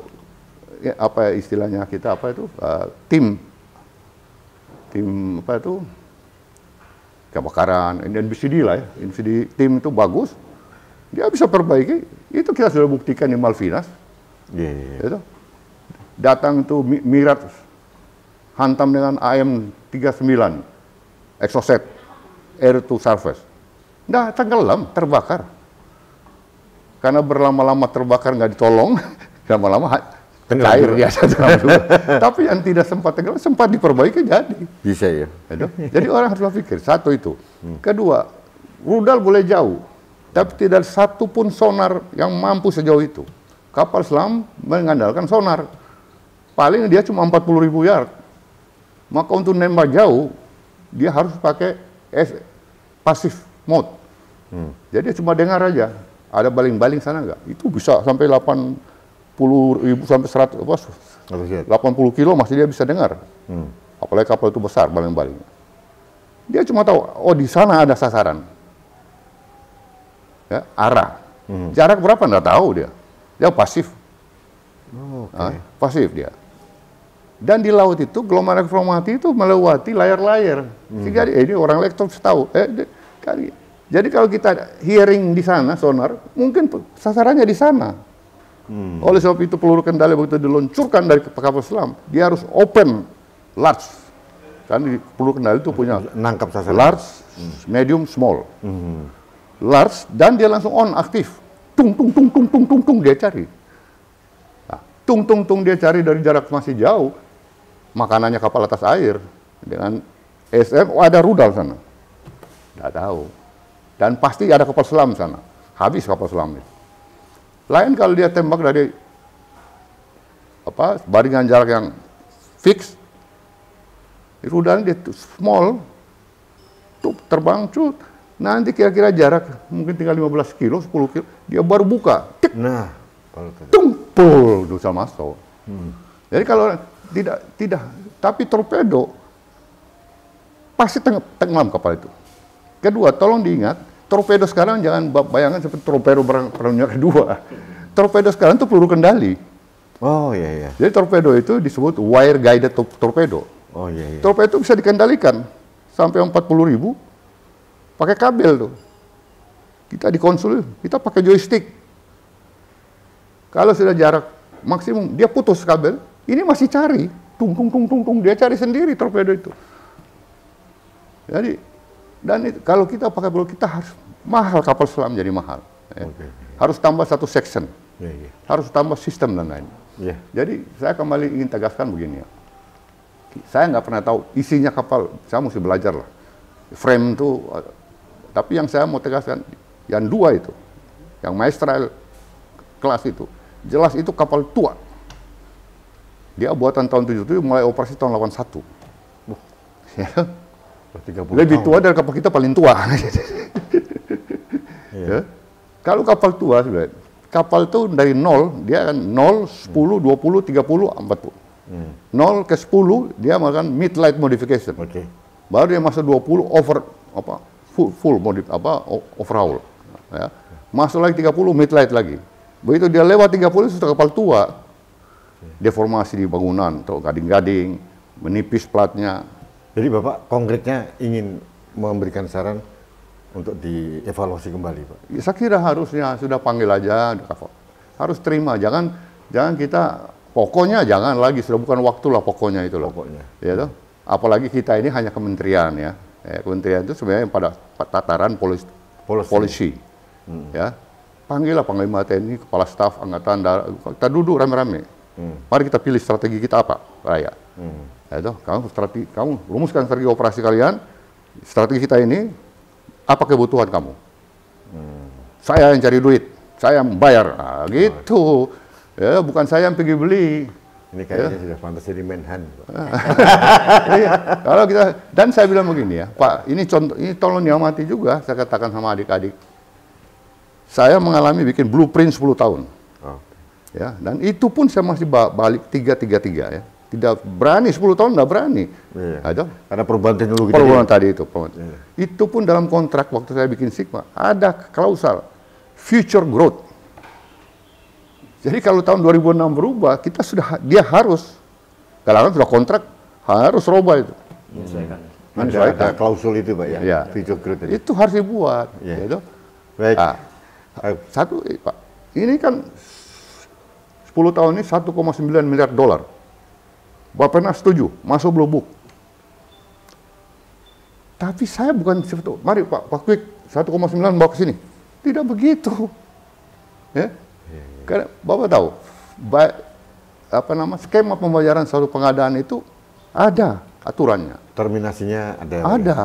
ya, apa istilahnya kita apa itu uh, tim tim apa itu kebakaran NBCD lah ya NBCD tim itu bagus dia bisa perbaiki itu kita sudah buktikan di Malvinas yeah, yeah, yeah. Itu. datang tuh Mirat hantam dengan AM 39 exocet, air to surface. Nah, tenggelam, terbakar. Karena berlama-lama terbakar nggak ditolong, lama-lama cair ya Tapi yang tidak sempat tenggelam, sempat diperbaiki jadi. Bisa ya. Gitu. Jadi orang harus berpikir, satu itu. Hmm. Kedua, rudal boleh jauh, tapi tidak satu pun sonar yang mampu sejauh itu. Kapal selam mengandalkan sonar. Paling dia cuma puluh ribu yard. Maka untuk nembak jauh, dia harus pakai F, pasif mode. Hmm. Jadi cuma dengar aja, ada baling-baling sana nggak? Itu bisa sampai 80 ribu sampai 100, apa, 80 kilo masih dia bisa dengar. Hmm. Apalagi kapal itu besar baling-baling. Dia cuma tahu, oh di sana ada sasaran. Ya, arah. Hmm. Jarak berapa nggak tahu dia. Dia pasif. Oh, okay. nah, pasif dia. Dan di laut itu gelombang elektromagnetik itu melewati layar-layar. Hmm. Sehingga eh, ini orang elektron tahu. Eh, di, kali. Jadi kalau kita hearing di sana sonar, mungkin sasarannya di sana. Hmm. Oleh sebab itu peluru kendali begitu diluncurkan dari kapal selam, dia harus open large. Kan peluru kendali itu punya nangkap sasaran. Large, hmm. medium, small. Hmm. Large dan dia langsung on aktif. Tung tung tung tung tung tung tung dia cari. Nah, tung tung tung dia cari dari jarak masih jauh, makanannya kapal atas air dengan SM oh ada rudal sana tidak tahu dan pasti ada kapal selam sana habis kapal selam itu lain kalau dia tembak dari apa baringan jarak yang fix rudalnya dia small tuh terbang cut nanti kira-kira jarak mungkin tinggal 15 kilo 10 kilo dia baru buka tik nah tung pul dosa masuk hmm. jadi kalau tidak, tidak. Tapi torpedo pasti teng tenggelam kapal itu. Kedua, tolong diingat, torpedo sekarang jangan bayangkan seperti torpedo perang perangnya kedua. Torpedo sekarang itu peluru kendali. Oh iya iya. Jadi torpedo itu disebut wire guided to torpedo. Oh iya iya. Torpedo itu bisa dikendalikan sampai 40 ribu pakai kabel tuh. Kita di konsul, kita pakai joystick. Kalau sudah jarak maksimum, dia putus kabel, ini masih cari, tung tung tung tung tung dia cari sendiri torpedo itu. Jadi dan itu, kalau kita pakai peluru kita harus mahal kapal selam jadi mahal. Ya. Okay. Harus tambah satu section, yeah, yeah. harus tambah sistem dan lain. Yeah. Jadi saya kembali ingin tegaskan begini ya. Saya nggak pernah tahu isinya kapal, saya mesti belajar lah. Frame itu, tapi yang saya mau tegaskan yang dua itu, yang maestral kelas itu, jelas itu kapal tua dia buatan tahun 77 mulai operasi tahun 81. Wah. Ya. 30 kan? Lebih tahun. tua dari kapal kita paling tua. yeah. ya. Iya. Kalau kapal tua kapal itu dari 0, dia akan 0, 10, hmm. 20, 30, 40. Hmm. 0 ke 10 dia makan mid light modification. Okay. Baru dia masuk 20 over apa full, full modif apa overhaul. Ya. Masuk lagi 30 mid light lagi. Begitu dia lewat 30 sudah kapal tua deformasi di bangunan atau gading-gading, menipis platnya. Jadi Bapak konkretnya ingin memberikan saran untuk dievaluasi kembali, Pak. Ya, saya kira harusnya sudah panggil aja, harus terima. Jangan jangan kita pokoknya jangan lagi sudah bukan waktu lah pokoknya itu loh. Pokoknya. Ya toh? Apalagi kita ini hanya kementerian ya. ya kementerian itu sebenarnya pada tataran polisi. Polisi. polisi. Hmm. Ya. Panggillah Panglima TNI, Kepala Staf Angkatan Darat, kita duduk rame-rame Hmm. Mari kita pilih strategi kita apa, Raya. Hmm. Itu, ya kamu strategi, kamu rumuskan strategi operasi kalian. Strategi kita ini apa kebutuhan kamu? Hmm. Saya yang cari duit, saya yang bayar. Nah, gitu. Ya, bukan saya yang pergi beli. Ini kayaknya ya. sudah pantas jadi menhan. Kalau kita dan saya bilang begini ya, Pak, ini contoh ini tolong diamati juga. Saya katakan sama adik-adik. Saya mengalami bikin blueprint 10 tahun ya dan itu pun saya masih balik tiga tiga tiga ya tidak berani 10 tahun tidak berani iya. ada karena perubahan teknologi perubahan tadi, itu Iya. itu pun dalam kontrak waktu saya bikin Sigma ada klausul future growth jadi kalau tahun 2006 berubah kita sudah dia harus kalau sudah kontrak harus roba itu menyesuaikan hmm. ada, ada klausul itu pak ya, ya. future growth itu, harus dibuat ya. itu. baik nah, satu eh, pak ini kan tahun ini 1,9 miliar dolar. Bapak pernah setuju, masuk blue book. Tapi saya bukan seperti, mari Pak, Pak Quick, 1,9 bawa ke sini. Tidak begitu. Ya? Karena Bapak tahu, baik, apa nama skema pembayaran satu pengadaan itu ada aturannya. Terminasinya ada. Ada.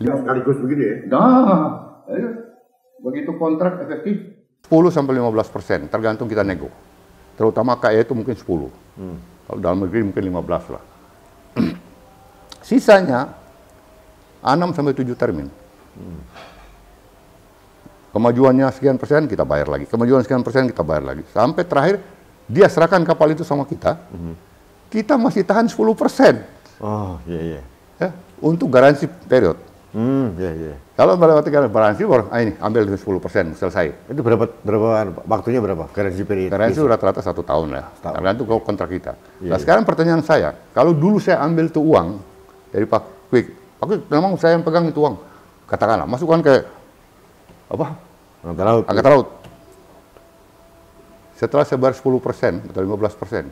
Ya. sekaligus begini ya? Nah, begitu kontrak efektif 10 sampai 15 persen, tergantung kita nego terutama kaya e itu mungkin 10. Hmm. Kalau dalam negeri mungkin 15 lah. Sisanya 6 sampai 7 termin. Hmm. Kemajuannya sekian persen kita bayar lagi. Kemajuan sekian persen kita bayar lagi. Sampai terakhir dia serahkan kapal itu sama kita. Hmm. Kita masih tahan 10 persen. Oh, iya iya. Ya, untuk garansi period. Hmm, iya, iya. Kalau melewati garansi baru, ah ini ambil 10 persen selesai. Itu berapa berapa waktunya berapa garansi period? Garansi rata-rata satu tahun lah. Setahun. Karena itu kalau kontrak kita. Iya, nah iya. sekarang pertanyaan saya, kalau dulu saya ambil tuh uang dari Pak Quick, Pak Quick memang saya yang pegang itu uang. Katakanlah masukkan ke apa? Angkatan laut. Angkat laut. Setelah saya 10 persen atau 15 persen,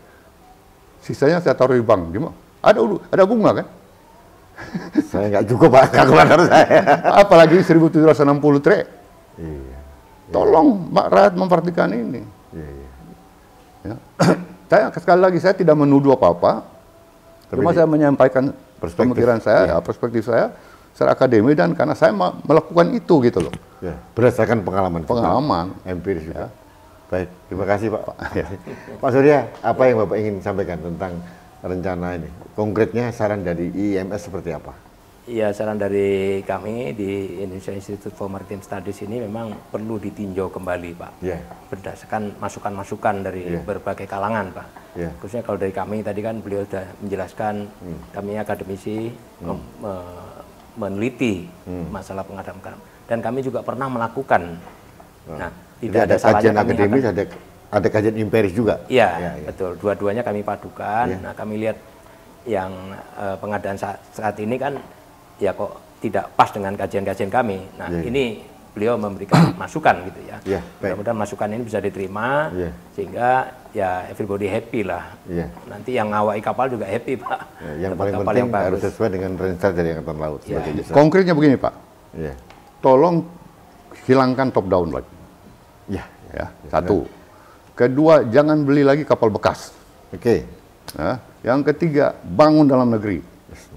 sisanya saya taruh di bank. Gimana? Ada ada bunga kan? saya nggak cukup pak kalkulator saya. Apalagi 1760 trek. Iya. Tolong Pak Rahat memperhatikan ini. Iya, iya. Ya. saya sekali lagi saya tidak menuduh apa-apa. Cuma saya menyampaikan perspektif. pemikiran saya, iya. ya. perspektif saya secara akademi dan karena saya melakukan itu gitu loh. Ya, berdasarkan pengalaman. Pengalaman. Juga, empiris juga. Ya. Baik, terima kasih Pak. Pak, Pak Surya, apa yang Bapak ingin sampaikan tentang rencana ini? Konkretnya saran dari IMS seperti apa? Iya, saran dari kami di Indonesia Institute for Maritime Studies ini memang perlu ditinjau kembali, Pak. Yeah. Berdasarkan masukan-masukan dari yeah. berbagai kalangan, Pak. Yeah. Khususnya kalau dari kami tadi kan beliau sudah menjelaskan hmm. kami akademisi hmm. Me meneliti hmm. masalah pengadaan dan kami juga pernah melakukan. Nah, nah tidak ada, ada kajian akademis, ada ada kajian empiris juga. Iya, ya, ya. betul. Dua-duanya kami padukan. Ya. Nah, kami lihat yang eh, pengadaan saat, saat ini kan ya kok tidak pas dengan kajian-kajian kami. Nah, ya, ini beliau memberikan masukan gitu ya. ya Mudah-mudahan masukan ini bisa diterima ya. sehingga ya everybody happy lah. Ya. Nanti yang ngawai kapal juga happy, Pak. Ya, yang paling kapal penting yang harus sesuai dengan rencana dari angkatan laut ya. Konkretnya begini, Pak. Ya. Tolong hilangkan top down lagi. Ya, ya. Satu. Ya Kedua, jangan beli lagi kapal bekas. Oke. Okay. Ya. Nah, yang ketiga, bangun dalam negeri.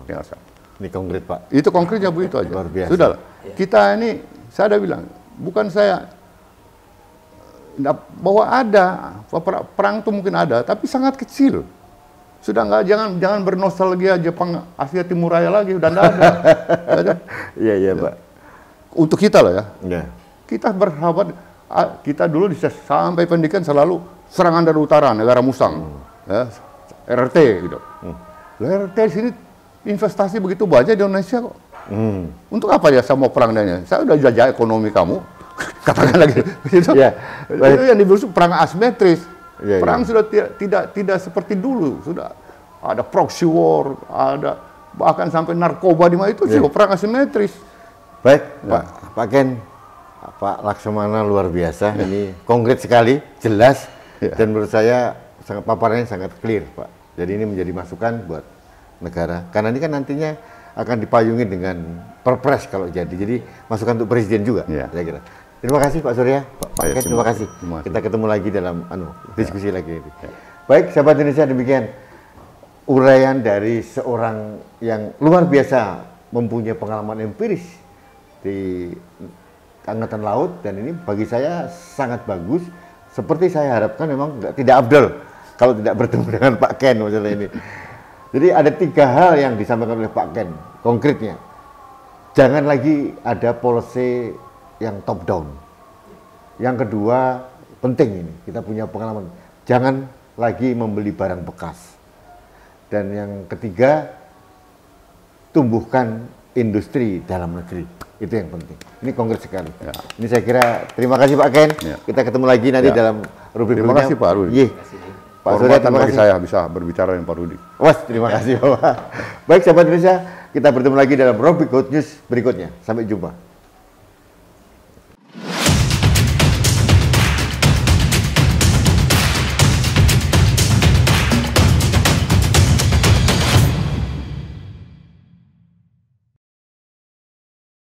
Yes, ini konkret Pak. Itu konkretnya bu itu aja. Luar biasa. Sudah. Ya. Kita ini, saya ada bilang, bukan saya bahwa ada perang itu mungkin ada, tapi sangat kecil. Sudah nggak jangan jangan bernostalgia Jepang Asia Timur Raya lagi udah nggak ada. Iya iya ya. pak. Untuk kita loh ya. Yeah. Kita berharap kita dulu di sampai pendidikan selalu serangan dari utara negara musang hmm. ya, RRT gitu hmm. RRT sini investasi begitu banyak di Indonesia kok hmm. untuk apa ya saya mau perang dengannya? saya udah jajah ekonomi kamu katakan lagi gitu. yeah. itu yang dibilang perang asimetris yeah, iya. perang yeah. sudah tidak tidak tidak seperti dulu sudah ada proxy war ada bahkan sampai narkoba di mana itu yeah. sih perang asimetris baik yeah. Pak Pak Ken Pak Laksamana luar biasa. Ini konkret sekali, jelas, ya. dan menurut saya sangat paparannya sangat clear, Pak. Jadi ini menjadi masukan buat negara. Karena ini kan nantinya akan dipayungi dengan Perpres kalau jadi. Jadi masukan untuk Presiden juga, ya. saya kira. Terima kasih Pak Surya, Pak, iya, Pak ya, terima, kasih. terima kasih. Kita ketemu lagi dalam anu iya. diskusi ya. lagi. Ya. Baik, sahabat Indonesia demikian uraian dari seorang yang luar biasa mempunyai pengalaman empiris di Angkatan Laut dan ini bagi saya sangat bagus. Seperti saya harapkan memang tidak abdul kalau tidak bertemu dengan Pak Ken misalnya ini. Jadi ada tiga hal yang disampaikan oleh Pak Ken konkretnya. Jangan lagi ada policy yang top down. Yang kedua penting ini kita punya pengalaman. Jangan lagi membeli barang bekas. Dan yang ketiga tumbuhkan industri dalam negeri. Itu yang penting. Ini kongres sekali. Ya. Ini saya kira terima kasih Pak Ken. Ya. Kita ketemu lagi nanti ya. dalam rubrik iya. Terima kasih Pak Rudi. Yeah. Pak Surya, terima kasih. saya bisa berbicara dengan Pak Rudi. terima kasih Bapak. Baik sahabat Indonesia, kita bertemu lagi dalam rubrik Good News berikutnya. Sampai jumpa.